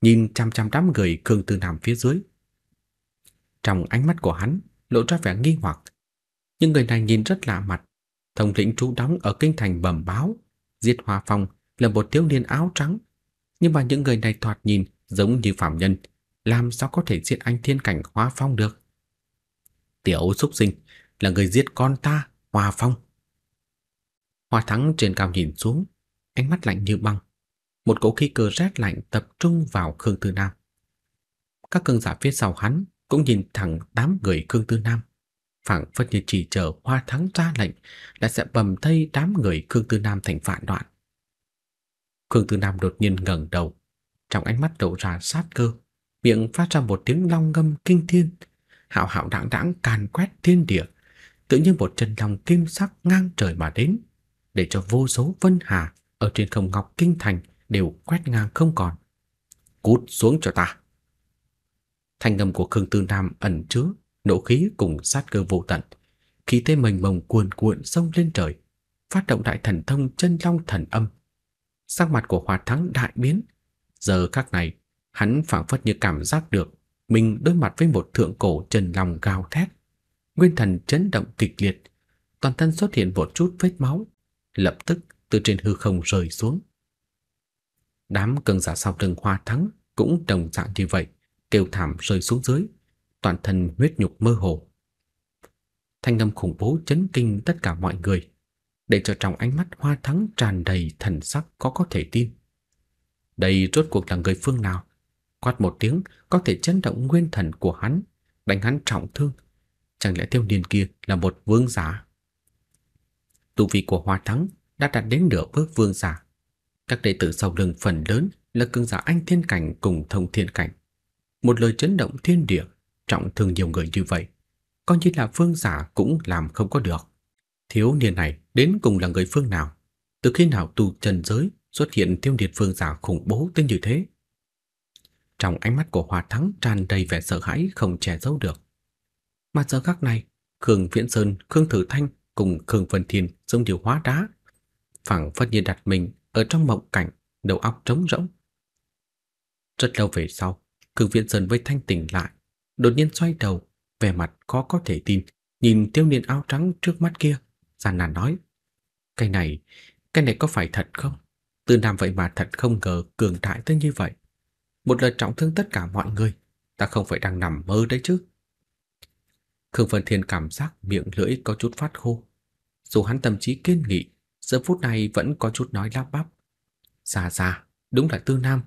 Speaker 1: nhìn chăm chăm đám người Khương Tư Nam phía dưới. Trong ánh mắt của hắn lộ ra vẻ nghi hoặc. Những người này nhìn rất lạ mặt. thông lĩnh trú đóng ở kinh thành bẩm báo, giết hòa phong là một thiếu niên áo trắng. Nhưng mà những người này thoạt nhìn giống như phạm nhân, làm sao có thể giết anh thiên cảnh hóa phong được? Tiểu xúc sinh là người giết con ta, hòa phong. Hoa Thắng trên cao nhìn xuống, ánh mắt lạnh như băng. Một cỗ khí cơ rét lạnh tập trung vào Khương Tư Nam. Các cường giả phía sau hắn cũng nhìn thẳng tám người Khương Tư Nam. Phảng phất như chỉ chờ Hoa Thắng ra lệnh đã sẽ bầm thây đám người Khương Tư Nam thành phản đoạn. Khương Tư Nam đột nhiên ngẩng đầu, trong ánh mắt lộ ra sát cơ, miệng phát ra một tiếng long ngâm kinh thiên, hạo hạo đãng đãng càn quét thiên địa, tự như một chân long kim sắc ngang trời mà đến để cho vô số vân hà ở trên không ngọc kinh thành đều quét ngang không còn. Cút xuống cho ta. Thanh âm của Khương Tư Nam ẩn chứa nộ khí cùng sát cơ vô tận, khí thế mênh mông cuồn cuộn sông lên trời, phát động đại thần thông chân long thần âm. Sắc mặt của Hoa Thắng đại biến, giờ khắc này, hắn phảng phất như cảm giác được mình đối mặt với một thượng cổ chân long cao thét. Nguyên thần chấn động kịch liệt, toàn thân xuất hiện một chút vết máu, lập tức từ trên hư không rơi xuống. Đám cường giả sau lưng Hoa Thắng cũng đồng dạng như vậy, kêu thảm rơi xuống dưới, toàn thân huyết nhục mơ hồ. Thanh âm khủng bố chấn kinh tất cả mọi người, để cho trong ánh mắt Hoa Thắng tràn đầy thần sắc có có thể tin. Đây rốt cuộc là người phương nào? Quát một tiếng có thể chấn động nguyên thần của hắn, đánh hắn trọng thương. Chẳng lẽ thiếu niên kia là một vương giả? tu vi của Hoa Thắng đã đạt đến nửa bước vương giả. Các đệ tử sau lưng phần lớn là cường giả anh thiên cảnh cùng thông thiên cảnh. Một lời chấn động thiên địa, trọng thương nhiều người như vậy, coi như là vương giả cũng làm không có được. Thiếu niên này đến cùng là người phương nào? Từ khi nào tu trần giới xuất hiện tiêu điệt vương giả khủng bố tới như thế? Trong ánh mắt của Hoa Thắng tràn đầy vẻ sợ hãi không che giấu được. Mà giờ khắc này, Khương Viễn Sơn, Khương Thử Thanh cùng Khương Vân Thiên giống điều hóa đá, phẳng phất như đặt mình ở trong mộng cảnh, đầu óc trống rỗng. Rất lâu về sau, Cương Viễn Sơn với thanh tỉnh lại, đột nhiên xoay đầu, vẻ mặt khó có thể tin, nhìn tiêu niên áo trắng trước mắt kia, giàn nàn nói: "Cái này, cái này có phải thật không?" từ Nam vậy mà thật không ngờ cường đại tới như vậy. Một lần trọng thương tất cả mọi người, ta không phải đang nằm mơ đấy chứ. Khương Vân Thiên cảm giác miệng lưỡi có chút phát khô. Dù hắn tâm trí kiên nghị, giờ phút này vẫn có chút nói lắp bắp. Xa xa, đúng là tư nam.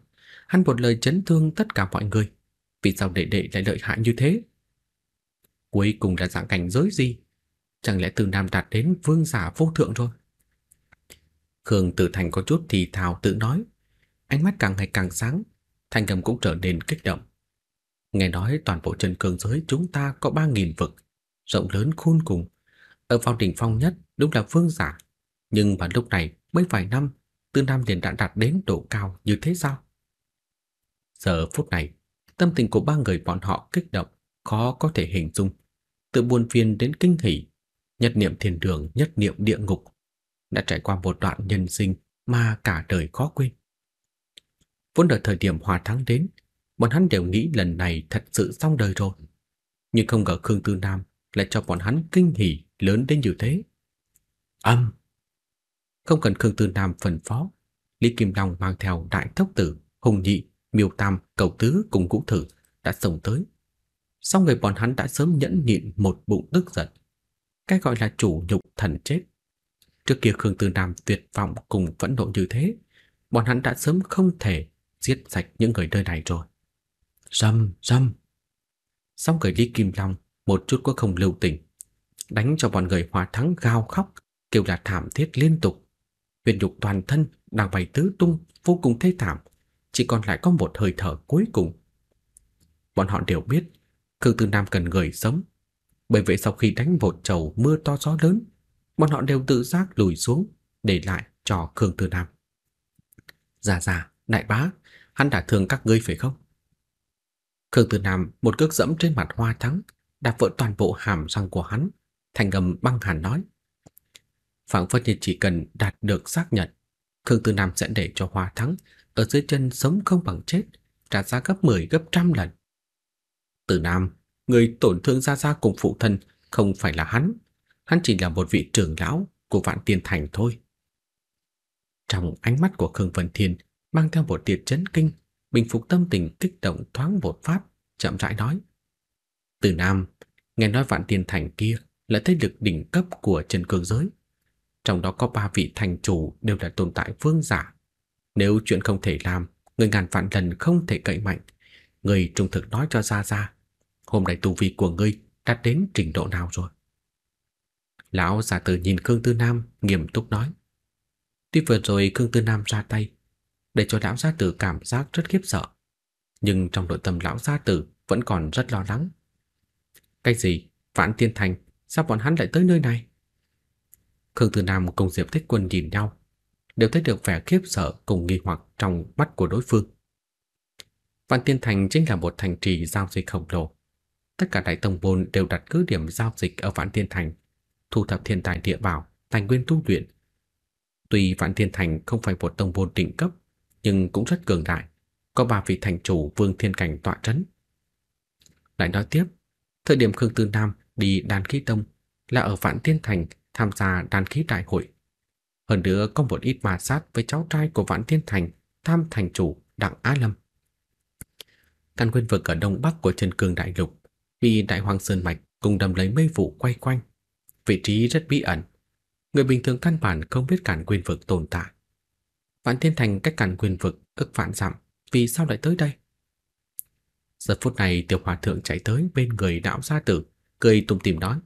Speaker 1: Hắn một lời chấn thương tất cả mọi người. Vì sao đệ đệ lại lợi hại như thế? Cuối cùng là dạng cảnh giới gì? Chẳng lẽ từ nam đạt đến vương giả vô thượng rồi? Khương Tử Thành có chút thì thào tự nói. Ánh mắt càng ngày càng sáng, thanh cầm cũng trở nên kích động. Nghe nói toàn bộ chân cường giới chúng ta có 3.000 vực, rộng lớn khôn cùng. Ở vào đỉnh phong nhất đúng là vương giả. Nhưng mà lúc này mấy vài năm, tư nam liền đã đạt đến độ cao như thế sao? Giờ phút này, tâm tình của ba người bọn họ kích động, khó có thể hình dung. Từ buồn phiền đến kinh hỉ, nhất niệm thiên đường, nhất niệm địa ngục. Đã trải qua một đoạn nhân sinh mà cả đời khó quên. Vốn ở thời điểm hòa thắng đến, bọn hắn đều nghĩ lần này thật sự xong đời rồi. Nhưng không ngờ Khương Tư Nam lại cho bọn hắn kinh hỉ lớn đến như thế. Âm! Không cần Khương Tư Nam phần phó, Lý Kim Long mang theo đại thốc tử, hùng nhị, miêu tam, cầu tứ cùng cũ thử đã sống tới. Sau người bọn hắn đã sớm nhẫn nhịn một bụng tức giận. Cái gọi là chủ nhục thần chết. Trước kia Khương Tư Nam tuyệt vọng cùng phẫn nộ như thế, bọn hắn đã sớm không thể giết sạch những người nơi này rồi. Rầm rầm. Song cởi lý kim long một chút có không lưu tình, đánh cho bọn người hòa thắng gào khóc, kêu là thảm thiết liên tục. Huyền nhục toàn thân đang bay tứ tung, vô cùng thê thảm, chỉ còn lại có một hơi thở cuối cùng. Bọn họ đều biết, Khương Tư Nam cần người sống, bởi vậy sau khi đánh một trầu mưa to gió lớn, bọn họ đều tự giác lùi xuống, để lại cho Khương Tư Nam. Già dạ, già, dạ, đại bá, hắn đã thương các ngươi phải không? Khương Tử Nam một cước dẫm trên mặt hoa trắng, đạp vỡ toàn bộ hàm răng của hắn, thành ngầm băng hàn nói. Phảng phất như chỉ cần đạt được xác nhận, Khương Tử Nam sẽ để cho hoa thắng ở dưới chân sống không bằng chết, trả giá gấp 10 gấp trăm lần. Tử Nam, người tổn thương ra ra cùng phụ thân không phải là hắn, hắn chỉ là một vị trưởng lão của Vạn Tiên Thành thôi. Trong ánh mắt của Khương Vân Thiên mang theo một tiệt chấn kinh bình phục tâm tình kích động thoáng một phát, chậm rãi nói. Từ Nam, nghe nói vạn tiền thành kia là thế lực đỉnh cấp của Trần Cương Giới. Trong đó có ba vị thành chủ đều là tồn tại vương giả. Nếu chuyện không thể làm, người ngàn vạn lần không thể cậy mạnh. Người trung thực nói cho ra ra, hôm nay tu vi của ngươi đã đến trình độ nào rồi? Lão già tử nhìn Khương Tư Nam nghiêm túc nói. Tuy vừa rồi Khương Tư Nam ra tay, để cho lão gia tử cảm giác rất khiếp sợ. Nhưng trong nội tâm lão gia tử vẫn còn rất lo lắng. Cái gì? Vãn Tiên Thành, sao bọn hắn lại tới nơi này? Khương Tư Nam cùng Diệp Thích Quân nhìn nhau, đều thấy được vẻ khiếp sợ cùng nghi hoặc trong mắt của đối phương. Vạn Tiên Thành chính là một thành trì giao dịch khổng lồ. Tất cả đại tông môn đều đặt cứ điểm giao dịch ở Vạn Tiên Thành, thu thập thiên tài địa bảo, tài nguyên tu luyện. Tuy Vạn Tiên Thành không phải một tông môn đỉnh cấp, nhưng cũng rất cường đại, có ba vị thành chủ vương thiên cảnh tọa trấn. Lại nói tiếp, thời điểm Khương Tư Nam đi đàn khí tông là ở Vạn Tiên Thành tham gia đàn khí đại hội. Hơn nữa có một ít ma sát với cháu trai của Vạn Tiên Thành, tham Thành chủ Đặng Á Lâm. Căn nguyên vực ở đông bắc của Trần Cường Đại Lục bị Đại Hoàng Sơn Mạch cùng đầm lấy mây vụ quay quanh. Vị trí rất bí ẩn. Người bình thường căn bản không biết cản quyền vực tồn tại. Vạn Thiên Thành cách cản quyền vực ức vạn dặm, vì sao lại tới đây? Giờ phút này tiểu hòa thượng chạy tới bên người lão gia tử, cười tùm tìm nói: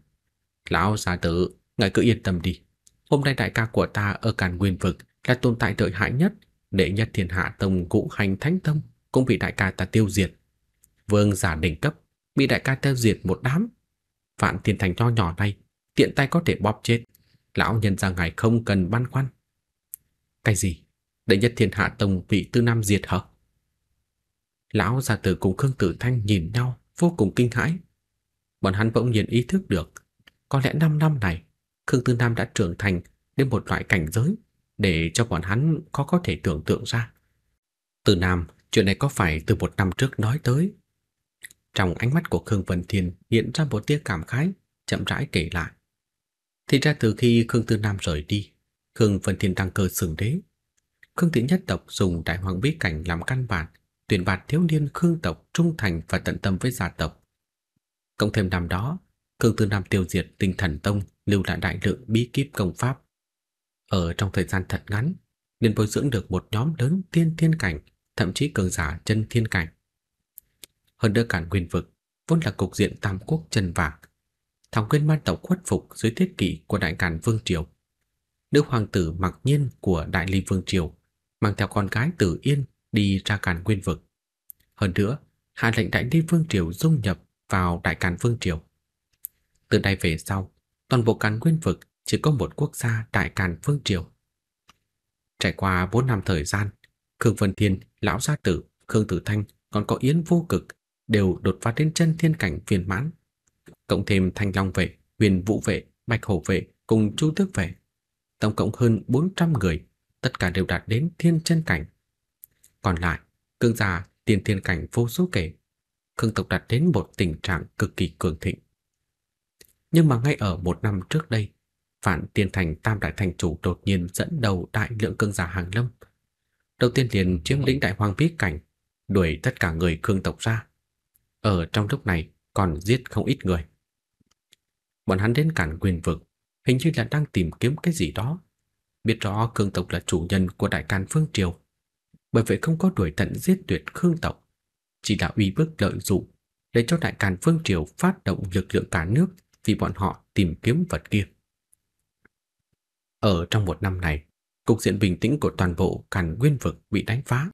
Speaker 1: "Lão gia tử, ngài cứ yên tâm đi, hôm nay đại ca của ta ở càn quyền vực là tồn tại lợi hại nhất, để nhất thiên hạ tông cũ hành thánh tâm cũng bị đại ca ta tiêu diệt. Vương giả đỉnh cấp bị đại ca tiêu diệt một đám. Vạn Thiên Thành cho nhỏ này, tiện tay có thể bóp chết, lão nhân ra ngài không cần băn khoăn." "Cái gì?" để nhất thiên hạ tông vị tư nam diệt hả? Lão gia tử cùng Khương Tử Thanh nhìn nhau vô cùng kinh hãi. Bọn hắn bỗng nhiên ý thức được, có lẽ năm năm này, Khương Tư Nam đã trưởng thành đến một loại cảnh giới để cho bọn hắn có có thể tưởng tượng ra. tư Nam, chuyện này có phải từ một năm trước nói tới? Trong ánh mắt của Khương Vân Thiên hiện ra một tia cảm khái, chậm rãi kể lại. Thì ra từ khi Khương Tư Nam rời đi, Khương Vân Thiên đang cơ sừng đế, Khương thị nhất tộc dùng đại hoàng bí cảnh làm căn bản, tuyển bạt thiếu niên Khương tộc trung thành và tận tâm với gia tộc. Cộng thêm năm đó, Khương Tư Nam tiêu diệt tinh thần tông lưu lại đại lượng bí kíp công pháp. Ở trong thời gian thật ngắn, liền bồi dưỡng được một nhóm lớn tiên thiên cảnh, thậm chí cường giả chân thiên cảnh. Hơn nữa cản nguyên vực, vốn là cục diện tam quốc chân vạc. Thảo nguyên man tộc khuất phục dưới thiết kỷ của đại càn Vương Triều. đức hoàng tử mặc nhiên của đại ly Vương Triều mang theo con gái Tử Yên đi ra Càn Nguyên vực. Hơn nữa, hạ lệnh Đại đi Vương triều dung nhập vào Đại Càn Vương triều. Từ nay về sau, toàn bộ Càn Nguyên vực chỉ có một quốc gia Đại Càn Vương triều. Trải qua 4 năm thời gian, Khương Vân Thiên, lão gia tử, Khương Tử Thanh còn có Yến Vô Cực đều đột phá đến chân thiên cảnh phiền mãn. Cộng thêm Thanh Long vệ, Huyền Vũ vệ, Bạch Hổ vệ cùng Chu Tước vệ, tổng cộng hơn 400 người tất cả đều đạt đến thiên chân cảnh. Còn lại, cương giả tiền thiên cảnh vô số kể, Khương tộc đạt đến một tình trạng cực kỳ cường thịnh. Nhưng mà ngay ở một năm trước đây, Phản Tiên Thành Tam Đại Thành Chủ đột nhiên dẫn đầu đại lượng cương giả hàng lâm. Đầu tiên liền chiếm lĩnh đại hoang bí cảnh, đuổi tất cả người Khương tộc ra. Ở trong lúc này còn giết không ít người. Bọn hắn đến cản quyền vực, hình như là đang tìm kiếm cái gì đó biết rõ Khương tộc là chủ nhân của Đại Càn Phương Triều, bởi vậy không có đuổi tận giết tuyệt Khương tộc, chỉ là uy bức lợi dụng để cho Đại Càn Phương Triều phát động lực lượng cả nước vì bọn họ tìm kiếm vật kia. Ở trong một năm này, cục diện bình tĩnh của toàn bộ Càn Nguyên vực bị đánh phá.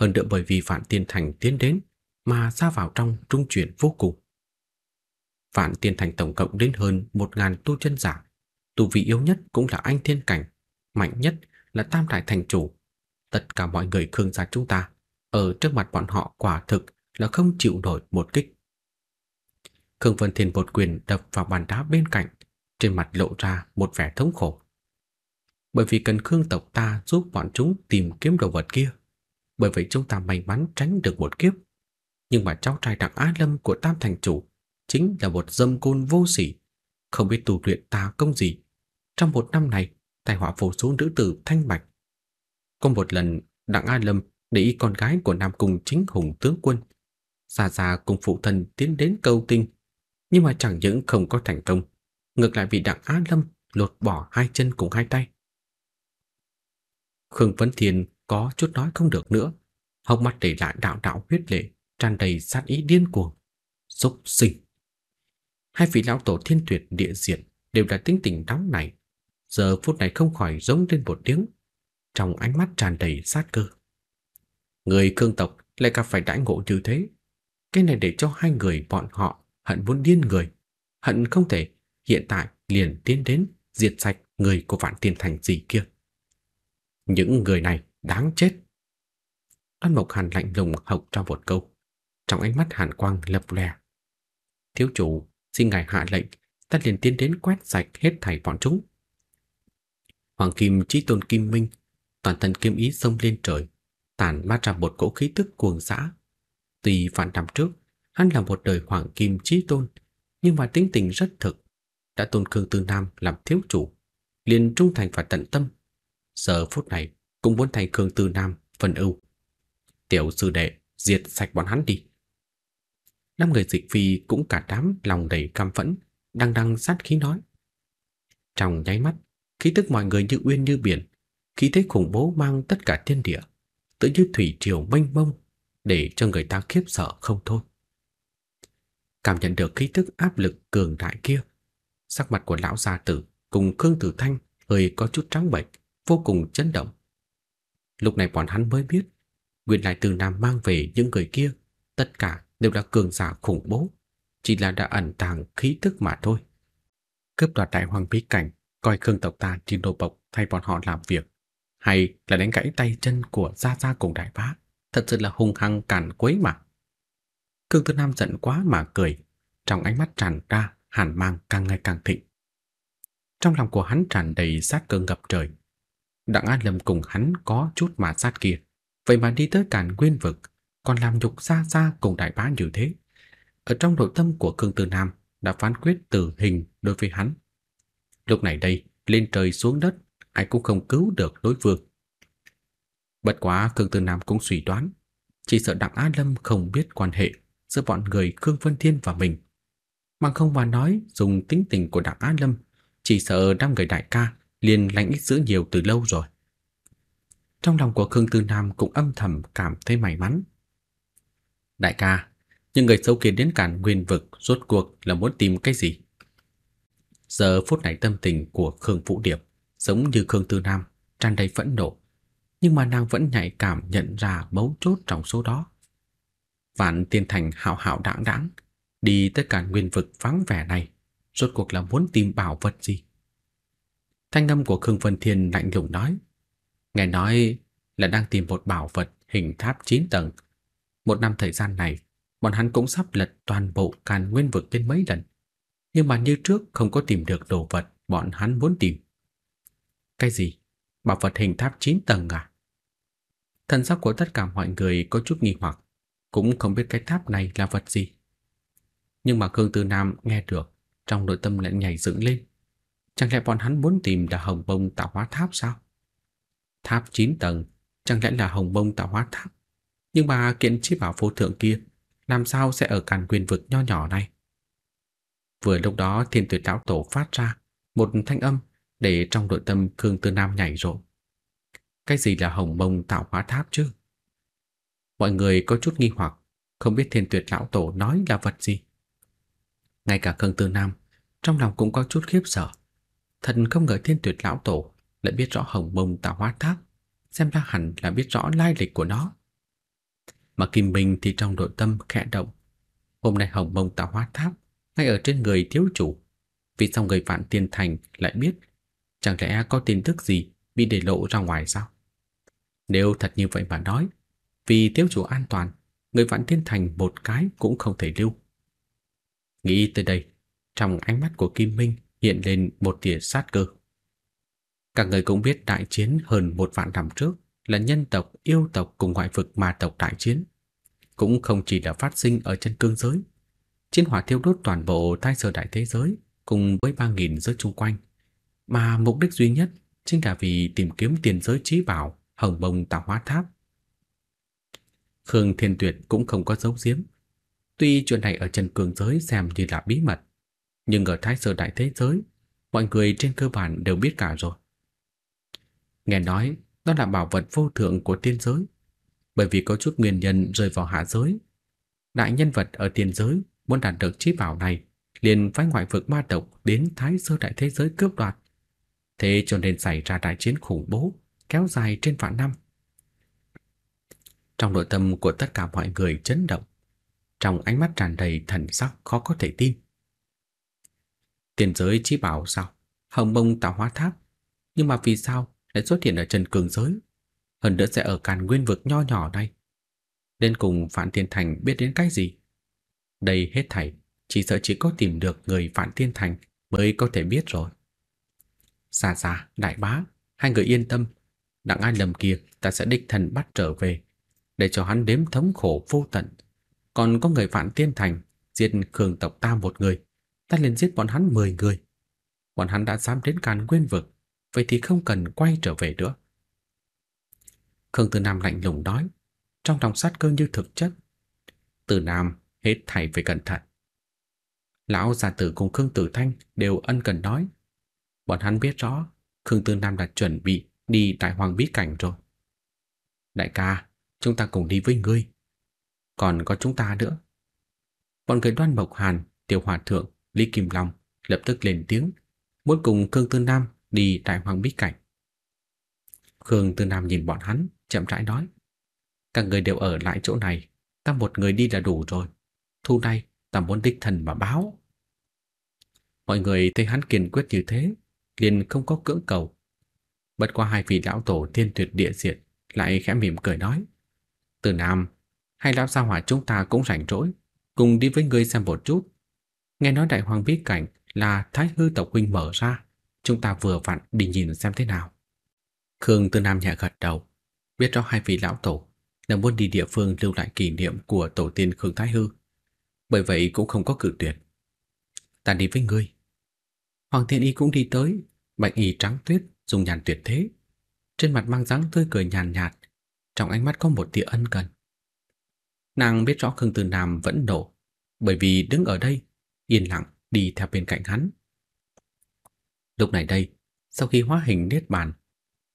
Speaker 1: Hơn nữa bởi vì Phản Tiên Thành tiến đến mà ra vào trong trung chuyển vô cùng. Phản Tiên Thành tổng cộng đến hơn 1000 tu chân giả, tu vị yếu nhất cũng là anh thiên cảnh mạnh nhất là Tam Đại Thành Chủ. Tất cả mọi người Khương gia chúng ta ở trước mặt bọn họ quả thực là không chịu nổi một kích. Khương Vân Thiên bột quyền đập vào bàn đá bên cạnh, trên mặt lộ ra một vẻ thống khổ. Bởi vì cần Khương tộc ta giúp bọn chúng tìm kiếm đồ vật kia, bởi vậy chúng ta may mắn tránh được một kiếp. Nhưng mà cháu trai Đặng Á Lâm của Tam Thành Chủ chính là một dâm côn vô sỉ, không biết tu luyện ta công gì. Trong một năm này, tai họa vô số nữ tử thanh bạch. Có một lần, Đặng A Lâm để ý con gái của Nam Cung chính hùng tướng quân. Xa xa cùng phụ thân tiến đến câu tinh, nhưng mà chẳng những không có thành công, ngược lại bị Đặng Á Lâm lột bỏ hai chân cùng hai tay. Khương Vấn Thiên có chút nói không được nữa, hốc mắt để lại đạo đạo huyết lệ, tràn đầy sát ý điên cuồng, xúc sinh. Hai vị lão tổ thiên tuyệt địa diện đều là tính tình nóng này, giờ phút này không khỏi giống lên một tiếng, trong ánh mắt tràn đầy sát cơ. Người cương tộc lại gặp phải đại ngộ như thế, cái này để cho hai người bọn họ hận muốn điên người, hận không thể hiện tại liền tiến đến diệt sạch người của Vạn Tiên Thành gì kia. Những người này đáng chết. An Mộc Hàn lạnh lùng hộc trong một câu, trong ánh mắt hàn quang lập lè. Thiếu chủ, xin ngài hạ lệnh, ta liền tiến đến quét sạch hết thảy bọn chúng. Hoàng Kim Chí Tôn Kim Minh, toàn thân kiếm ý xông lên trời, tản mát ra một cỗ khí tức cuồng dã. Tùy vạn năm trước, hắn là một đời Hoàng Kim Chí Tôn, nhưng mà tính tình rất thực, đã tôn Khương Tư Nam làm thiếu chủ, liền trung thành và tận tâm. Giờ phút này cũng muốn thành Khương Tư Nam phân ưu. Tiểu sư đệ diệt sạch bọn hắn đi. Năm người dịch phi cũng cả đám lòng đầy căm phẫn, đang đang sát khí nói. Trong nháy mắt, khí tức mọi người như uyên như biển, khí thế khủng bố mang tất cả thiên địa, tự như thủy triều mênh mông, để cho người ta khiếp sợ không thôi. Cảm nhận được khí tức áp lực cường đại kia, sắc mặt của lão gia tử cùng Khương Tử Thanh hơi có chút trắng bệch, vô cùng chấn động. Lúc này bọn hắn mới biết, nguyên lại từ Nam mang về những người kia, tất cả đều là cường giả khủng bố, chỉ là đã ẩn tàng khí tức mà thôi. Cướp đoạt đại hoàng bí cảnh coi Khương tộc ta trên nô bộc thay bọn họ làm việc, hay là đánh gãy tay chân của Gia Gia cùng đại bá, thật sự là hung hăng càn quấy mà. Khương Tư Nam giận quá mà cười, trong ánh mắt tràn ra hàn mang càng ngày càng thịnh. Trong lòng của hắn tràn đầy sát cơ ngập trời. Đặng An Lâm cùng hắn có chút mà sát kia, vậy mà đi tới càn nguyên vực, còn làm nhục Gia Gia cùng đại bá như thế. Ở trong nội tâm của Khương Tư Nam đã phán quyết tử hình đối với hắn Lúc này đây, lên trời xuống đất, ai cũng không cứu được đối phương. Bất quá Khương Tư Nam cũng suy đoán, chỉ sợ Đặng Á Lâm không biết quan hệ giữa bọn người Khương Vân Thiên và mình. Mà không mà nói, dùng tính tình của Đặng Á Lâm, chỉ sợ năm người đại ca liền lãnh ít giữ nhiều từ lâu rồi. Trong lòng của Khương Tư Nam cũng âm thầm cảm thấy may mắn. Đại ca, những người sâu kiến đến cản nguyên vực rốt cuộc là muốn tìm cái gì? Giờ phút này tâm tình của Khương Vũ Điệp giống như Khương Tư Nam, tràn đầy phẫn nộ, nhưng mà nàng vẫn nhạy cảm nhận ra mấu chốt trong số đó. Vạn Tiên Thành hào hào đãng đãng đi tới cả nguyên vực vắng vẻ này, rốt cuộc là muốn tìm bảo vật gì? Thanh âm của Khương Vân Thiên lạnh lùng nói, nghe nói là đang tìm một bảo vật hình tháp 9 tầng. Một năm thời gian này, bọn hắn cũng sắp lật toàn bộ càn nguyên vực lên mấy lần nhưng mà như trước không có tìm được đồ vật bọn hắn muốn tìm. Cái gì? Bảo vật hình tháp 9 tầng à? Thần sắc của tất cả mọi người có chút nghi hoặc, cũng không biết cái tháp này là vật gì. Nhưng mà Khương Tư Nam nghe được, trong nội tâm lại nhảy dựng lên. Chẳng lẽ bọn hắn muốn tìm là hồng bông tạo hóa tháp sao? Tháp 9 tầng, chẳng lẽ là hồng bông tạo hóa tháp? Nhưng mà kiện chi bảo vô thượng kia, làm sao sẽ ở càn quyền vực nho nhỏ này? Vừa lúc đó thiên tuyệt lão tổ phát ra một thanh âm để trong nội tâm Khương Tư Nam nhảy rộ. Cái gì là hồng mông tạo hóa tháp chứ? Mọi người có chút nghi hoặc, không biết thiên tuyệt lão tổ nói là vật gì. Ngay cả Khương Tư Nam, trong lòng cũng có chút khiếp sợ. Thần không ngờ thiên tuyệt lão tổ lại biết rõ hồng mông tạo hóa tháp, xem ra hẳn là biết rõ lai lịch của nó. Mà Kim Bình thì trong nội tâm khẽ động. Hôm nay hồng mông tạo hóa tháp hay ở trên người thiếu chủ. Vì sao người Vạn Tiên Thành lại biết? Chẳng lẽ có tin tức gì bị để lộ ra ngoài sao? Nếu thật như vậy mà nói, vì thiếu chủ an toàn, người Vạn Tiên Thành một cái cũng không thể lưu. Nghĩ tới đây, trong ánh mắt của Kim Minh hiện lên một tia sát cơ. Các người cũng biết đại chiến hơn một vạn năm trước là nhân tộc, yêu tộc cùng ngoại vực ma tộc đại chiến. Cũng không chỉ là phát sinh ở chân cương giới chiến hỏa thiêu đốt toàn bộ Thái Sơ đại thế giới cùng với 3000 giới chung quanh, mà mục đích duy nhất chính là vì tìm kiếm tiền giới trí bảo Hồng Bông Tạo Hóa Tháp. Khương Thiên Tuyệt cũng không có giấu giếm, tuy chuyện này ở chân Cường giới xem như là bí mật, nhưng ở Thái Sơ Đại Thế giới, mọi người trên cơ bản đều biết cả rồi. Nghe nói, đó là bảo vật vô thượng của tiên giới, bởi vì có chút nguyên nhân rơi vào hạ giới, đại nhân vật ở tiên giới muốn đạt được trí bảo này, liền phái ngoại vực ma tộc đến Thái Sơ Đại Thế Giới cướp đoạt. Thế cho nên xảy ra đại chiến khủng bố, kéo dài trên vạn năm. Trong nội tâm của tất cả mọi người chấn động, trong ánh mắt tràn đầy thần sắc khó có thể tin. Tiền giới trí bảo sao? Hồng Mông tạo hóa tháp, nhưng mà vì sao lại xuất hiện ở Trần Cường giới? Hơn nữa sẽ ở càn nguyên vực nho nhỏ này. Đến cùng Phản Thiên Thành biết đến cái gì? Đây hết thảy, chỉ sợ chỉ có tìm được người Phản Thiên Thành mới có thể biết rồi. Xa xa, đại bá, hai người yên tâm. Đặng ai lầm kia ta sẽ đích thần bắt trở về, để cho hắn đếm thống khổ vô tận. Còn có người Phản Thiên Thành, giết cường tộc ta một người, ta liền giết bọn hắn mười người. Bọn hắn đã dám đến càn nguyên vực, vậy thì không cần quay trở về nữa. Khương Tư Nam lạnh lùng nói, trong lòng sát cơ như thực chất. Từ Nam hết thảy phải cẩn thận. Lão gia tử cùng Khương Tử Thanh đều ân cần nói. Bọn hắn biết rõ, Khương Tư Nam đã chuẩn bị đi đại hoàng bí cảnh rồi. Đại ca, chúng ta cùng đi với ngươi. Còn có chúng ta nữa. Bọn người đoan mộc hàn, tiểu hòa thượng, Lý Kim Long lập tức lên tiếng, muốn cùng Khương Tư Nam đi đại hoàng bí cảnh. Khương Tư Nam nhìn bọn hắn, chậm rãi nói. Các người đều ở lại chỗ này, ta một người đi là đủ rồi. Thu này ta muốn đích thần mà báo. Mọi người thấy hắn kiên quyết như thế, liền không có cưỡng cầu. Bất qua hai vị lão tổ thiên tuyệt địa diệt lại khẽ mỉm cười nói. Từ Nam, hai lão sao hỏa chúng ta cũng rảnh rỗi, cùng đi với ngươi xem một chút. Nghe nói đại hoàng bí cảnh là thái hư tộc huynh mở ra, chúng ta vừa vặn đi nhìn xem thế nào. Khương từ Nam nhẹ gật đầu, biết rõ hai vị lão tổ là muốn đi địa phương lưu lại kỷ niệm của tổ tiên Khương Thái Hư bởi vậy cũng không có cử tuyệt. Ta đi với ngươi. Hoàng Thiên Y cũng đi tới, bạch y trắng tuyết, dùng nhàn tuyệt thế. Trên mặt mang dáng tươi cười nhàn nhạt, trong ánh mắt có một tia ân cần. Nàng biết rõ Khương Từ Nam vẫn nổ, bởi vì đứng ở đây, yên lặng đi theo bên cạnh hắn. Lúc này đây, sau khi hóa hình niết bàn,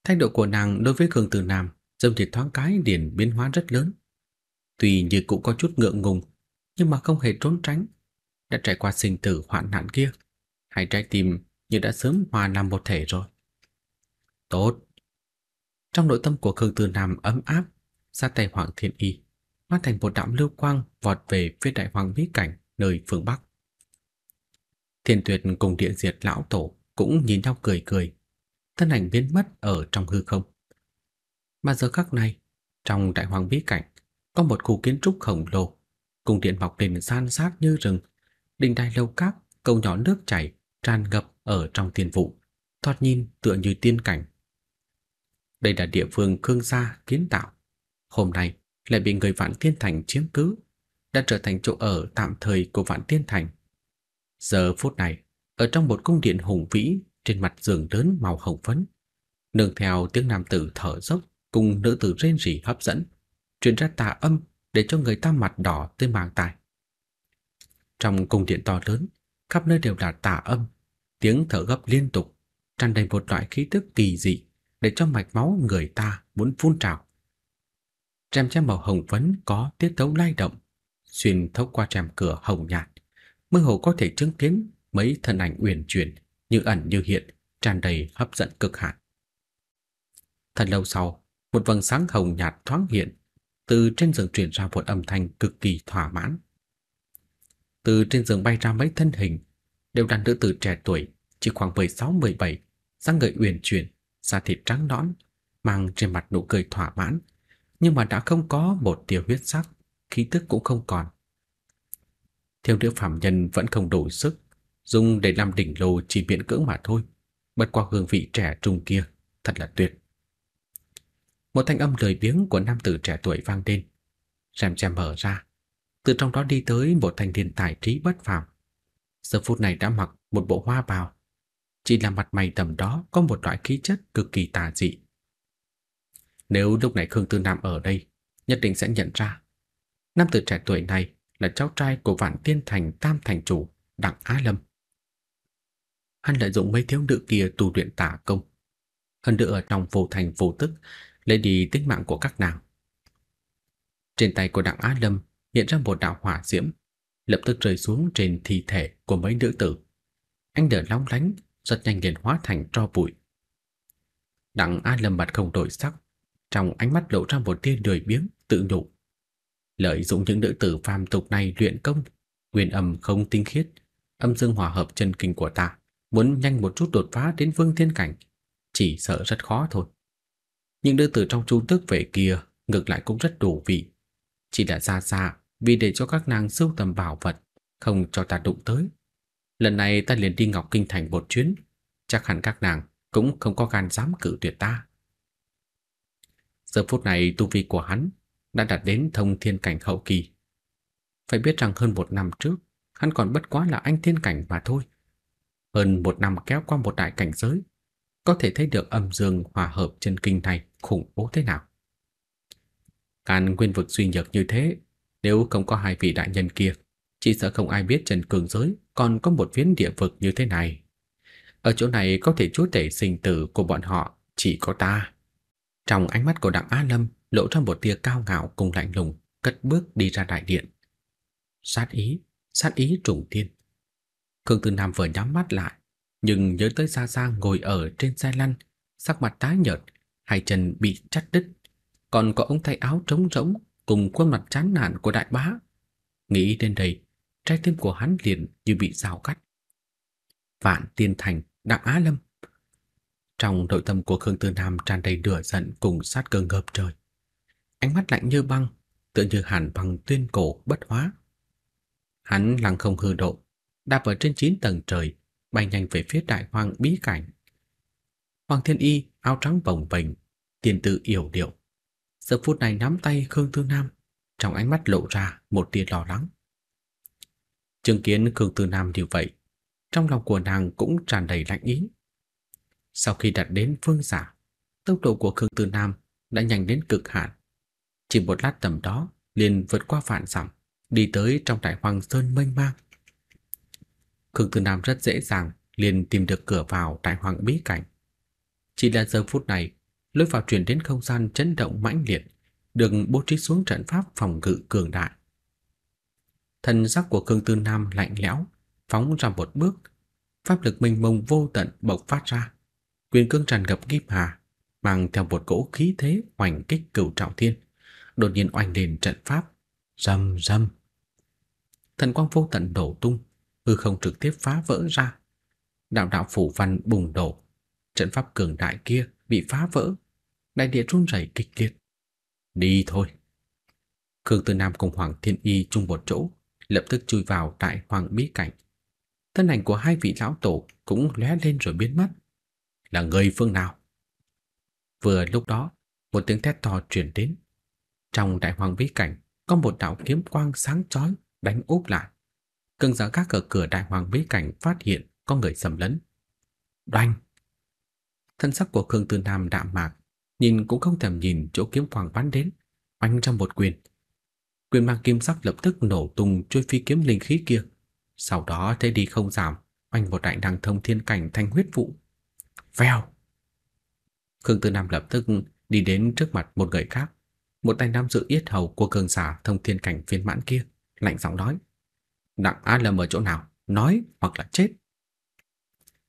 Speaker 1: thái độ của nàng đối với Khương Từ Nam dâm thì thoáng cái liền biến hóa rất lớn. Tuy như cũng có chút ngượng ngùng nhưng mà không hề trốn tránh, đã trải qua sinh tử hoạn nạn kia, hai trái tim như đã sớm hòa làm một thể rồi. Tốt. Trong nội tâm của Khương Tư Nam ấm áp, ra tay Hoàng Thiên Y, hóa thành một đám lưu quang vọt về phía đại hoàng bí cảnh nơi phương Bắc. Thiên Tuyệt cùng địa diệt lão tổ cũng nhìn nhau cười cười, thân ảnh biến mất ở trong hư không. Mà giờ khắc này, trong đại hoàng bí cảnh, có một khu kiến trúc khổng lồ cung điện mọc lên san sát như rừng, đỉnh đài lâu cát, cầu nhỏ nước chảy tràn ngập ở trong tiền vụ, thoạt nhìn tựa như tiên cảnh. Đây là địa phương Khương gia kiến tạo, hôm nay lại bị người Vạn Tiên Thành chiếm cứ, đã trở thành chỗ ở tạm thời của Vạn Tiên Thành. Giờ phút này, ở trong một cung điện hùng vĩ trên mặt giường lớn màu hồng phấn, nương theo tiếng nam tử thở dốc cùng nữ tử rên rỉ hấp dẫn, truyền ra tà âm để cho người ta mặt đỏ tới mang tai. Trong cung điện to lớn, khắp nơi đều là tà âm, tiếng thở gấp liên tục, tràn đầy một loại khí tức kỳ dị để cho mạch máu người ta muốn phun trào. Trèm che màu hồng phấn có tiết tấu lay động, xuyên thấu qua trèm cửa hồng nhạt, mơ hồ có thể chứng kiến mấy thân ảnh uyển chuyển như ẩn như hiện, tràn đầy hấp dẫn cực hạn. Thật lâu sau, một vầng sáng hồng nhạt thoáng hiện từ trên giường truyền ra một âm thanh cực kỳ thỏa mãn. Từ trên giường bay ra mấy thân hình, đều là nữ tử trẻ tuổi, chỉ khoảng 16-17, dáng người uyển chuyển, da thịt trắng nõn, mang trên mặt nụ cười thỏa mãn, nhưng mà đã không có một tia huyết sắc, khí tức cũng không còn. Theo đứa phạm nhân vẫn không đủ sức, dùng để làm đỉnh lô chỉ miễn cưỡng mà thôi, bất qua hương vị trẻ trung kia, thật là tuyệt. Một thanh âm lười biếng của nam tử trẻ tuổi vang lên. Xem xem mở ra. Từ trong đó đi tới một thanh niên tài trí bất phàm. Giờ phút này đã mặc một bộ hoa bào. Chỉ là mặt mày tầm đó có một loại khí chất cực kỳ tà dị. Nếu lúc này Khương Tư Nam ở đây, nhất định sẽ nhận ra. Nam tử trẻ tuổi này là cháu trai của Vạn Tiên Thành Tam Thành Chủ, Đặng Á Lâm. Hắn lợi dụng mấy thiếu nữ kia tu luyện tả công. Hơn nữa ở trong vô thành vô tức lấy đi tính mạng của các nàng. Trên tay của Đặng Á Lâm hiện ra một đạo hỏa diễm, lập tức rơi xuống trên thi thể của mấy nữ tử. Anh đờ long lánh, rất nhanh liền hóa thành tro bụi. Đặng Á Lâm mặt không đổi sắc, trong ánh mắt lộ ra một tia lười biếng, tự nhủ. Lợi dụng những nữ tử phàm tục này luyện công, nguyên âm không tinh khiết, âm dương hòa hợp chân kinh của ta, muốn nhanh một chút đột phá đến vương thiên cảnh, chỉ sợ rất khó thôi. Những đứa từ trong chú thức về kia ngược lại cũng rất đủ vị. Chỉ là xa xa vì để cho các nàng sưu tầm bảo vật, không cho ta đụng tới. Lần này ta liền đi Ngọc Kinh Thành một chuyến, chắc hẳn các nàng cũng không có gan dám cự tuyệt ta. Giờ phút này tu vi của hắn đã đạt đến thông thiên cảnh hậu kỳ. Phải biết rằng hơn một năm trước, hắn còn bất quá là anh thiên cảnh mà thôi. Hơn một năm kéo qua một đại cảnh giới, có thể thấy được âm dương hòa hợp chân kinh này khủng bố thế nào. Càn nguyên vực suy nhược như thế, nếu không có hai vị đại nhân kia, chỉ sợ không ai biết Trần cường giới còn có một phiến địa vực như thế này. Ở chỗ này có thể chúa tể sinh tử của bọn họ chỉ có ta. Trong ánh mắt của Đặng Á Lâm lộ ra một tia cao ngạo cùng lạnh lùng, cất bước đi ra đại điện. Sát ý, sát ý trùng thiên. Khương Tư Nam vừa nhắm mắt lại, nhưng nhớ tới xa xa ngồi ở trên xe lăn, sắc mặt tái nhợt, hai chân bị chặt đứt, còn có ống tay áo trống rỗng cùng khuôn mặt chán nản của đại bá. Nghĩ đến đây, trái tim của hắn liền như bị dao cắt. Vạn Tiên Thành, Đặng Á Lâm. Trong nội tâm của Khương Tư Nam tràn đầy lửa giận cùng sát cơ ngập trời. Ánh mắt lạnh như băng, tựa như hàn bằng tuyên cổ bất hóa. Hắn lăng không hư độ, đạp ở trên 9 tầng trời, bay nhanh về phía đại hoang bí cảnh Hoàng Thiên Y áo trắng bồng bềnh, tiền tự yểu điệu. Giờ phút này nắm tay Khương Tư Nam, trong ánh mắt lộ ra một tia lo lắng. Chứng kiến Khương Tư Nam như vậy, trong lòng của nàng cũng tràn đầy lạnh ý. Sau khi đặt đến phương giả, tốc độ của Khương Tư Nam đã nhanh đến cực hạn. Chỉ một lát tầm đó, liền vượt qua vạn dặm, đi tới trong đại hoàng sơn mênh mang. Khương Tư Nam rất dễ dàng liền tìm được cửa vào đại hoàng bí cảnh. Chỉ là giờ phút này, lối vào truyền đến không gian chấn động mãnh liệt, được bố trí xuống trận pháp phòng ngự cường đại. Thần sắc của Khương Tư Nam lạnh lẽo, phóng ra một bước, pháp lực mênh mông vô tận bộc phát ra, quyền cương tràn ngập kim hà, mang theo một cỗ khí thế oanh kích cửu trọng thiên, đột nhiên oanh lên trận pháp, rầm rầm. Thần quang vô tận đổ tung, hư không trực tiếp phá vỡ ra, đạo đạo phủ văn bùng đổ, trận pháp cường đại kia bị phá vỡ, đại địa run rẩy kịch liệt. Đi thôi. Khương Tư Nam cùng Hoàng Thiên Y chung một chỗ, lập tức chui vào đại hoàng bí cảnh. Thân ảnh của hai vị lão tổ cũng lóe lên rồi biến mất. Là người phương nào? Vừa lúc đó, một tiếng thét to truyền đến. Trong đại hoàng bí cảnh, có một đạo kiếm quang sáng chói đánh úp lại. Cương giả các ở cửa đại hoàng bí cảnh phát hiện có người xâm lấn. Đoanh! thân sắc của Khương Tư Nam đạm mạc, nhìn cũng không thèm nhìn chỗ kiếm hoàng bắn đến, oanh trong một quyền. Quyền mang kim sắc lập tức nổ tung chui phi kiếm linh khí kia, sau đó thế đi không giảm, oanh một đại đằng thông thiên cảnh thanh huyết vụ. Vèo! Khương Tư Nam lập tức đi đến trước mặt một người khác, một tay nam dự yết hầu của cường giả thông thiên cảnh phiên mãn kia, lạnh giọng nói: "Đặng A Lâm ở chỗ nào? Nói hoặc là chết."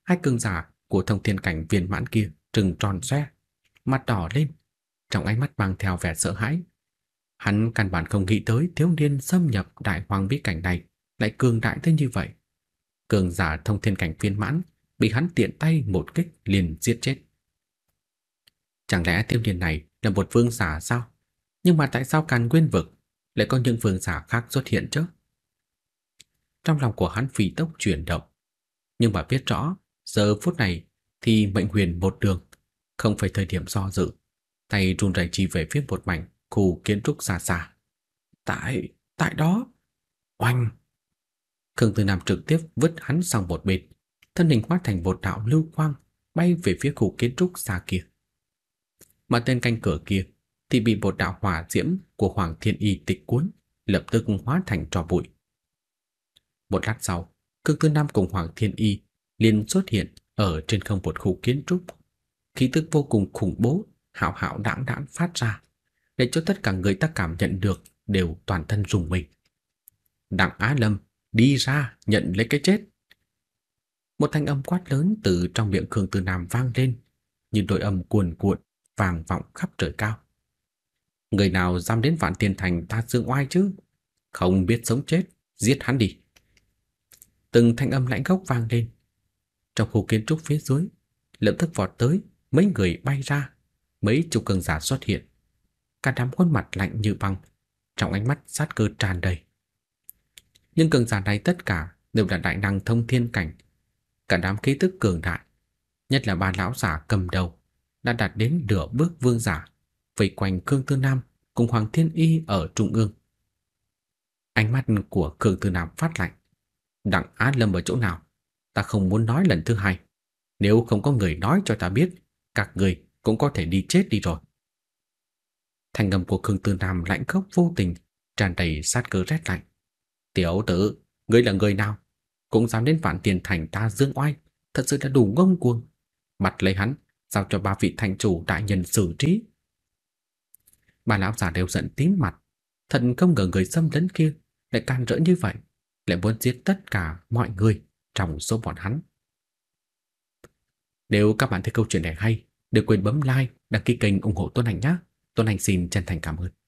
Speaker 1: Hai cường giả của thông thiên cảnh viên mãn kia trừng tròn xoe, mặt đỏ lên, trong ánh mắt mang theo vẻ sợ hãi. Hắn căn bản không nghĩ tới thiếu niên xâm nhập đại hoàng bí cảnh này lại cường đại tới như vậy. Cường giả thông thiên cảnh viên mãn bị hắn tiện tay một kích liền giết chết. Chẳng lẽ thiếu niên này là một vương giả sao? Nhưng mà tại sao càn nguyên vực lại có những vương giả khác xuất hiện chứ? Trong lòng của hắn phì tốc chuyển động, nhưng mà biết rõ Giờ phút này thì mệnh huyền một đường, không phải thời điểm do dự. Tay run rẩy chỉ về phía một mảnh khu kiến trúc xa xa. Tại, tại đó. Oanh. Khương Tư Nam trực tiếp vứt hắn sang một bên, thân hình hóa thành một đạo lưu quang bay về phía khu kiến trúc xa kia. Mà tên canh cửa kia thì bị một đạo hỏa diễm của Hoàng Thiên Y tịch cuốn, lập tức hóa thành trò bụi. Một lát sau, Cực Tư Nam cùng Hoàng Thiên Y liền xuất hiện ở trên không một khu kiến trúc. Khí tức vô cùng khủng bố, hào hào đãng đãng phát ra, để cho tất cả người ta cảm nhận được đều toàn thân rùng mình. Đặng Á Lâm, đi ra, nhận lấy cái chết. Một thanh âm quát lớn từ trong miệng Khương Tư Nam vang lên, như đội âm cuồn cuộn vang vọng khắp trời cao. Người nào dám đến Vạn Tiên Thành ta dương oai chứ? Không biết sống chết, giết hắn đi. Từng thanh âm lãnh góc vang lên, trong khu kiến trúc phía dưới, lập tức vọt tới, mấy người bay ra, mấy chục cường giả xuất hiện. Cả đám khuôn mặt lạnh như băng, trong ánh mắt sát cơ tràn đầy. Nhưng cường giả này tất cả đều là đại năng thông thiên cảnh, cả đám khí tức cường đại, nhất là ba lão giả cầm đầu đã đạt đến nửa bước vương giả, vây quanh Khương Tư Nam cùng Hoàng Thiên Y ở trung ương. Ánh mắt của Khương Tư Nam phát lạnh, Đặng Á Lâm ở chỗ nào? ta không muốn nói lần thứ hai. Nếu không có người nói cho ta biết, các người cũng có thể đi chết đi rồi. Thành ngầm của Khương Tư Nam lạnh khốc vô tình, tràn đầy sát cơ rét lạnh. Tiểu tử, ngươi là người nào? Cũng dám đến vạn tiền thành ta dương oai, thật sự đã đủ ngông cuồng. mặt lấy hắn, giao cho ba vị thành chủ đại nhân xử trí. ba lão già đều giận tím mặt, thật không ngờ người xâm lấn kia lại can rỡ như vậy, lại muốn giết tất cả mọi người trong số bọn hắn. Nếu các bạn thấy câu chuyện này hay, đừng quên bấm like, đăng ký kênh ủng hộ Tuấn Hành nhé. Tuấn Hành xin chân thành cảm ơn.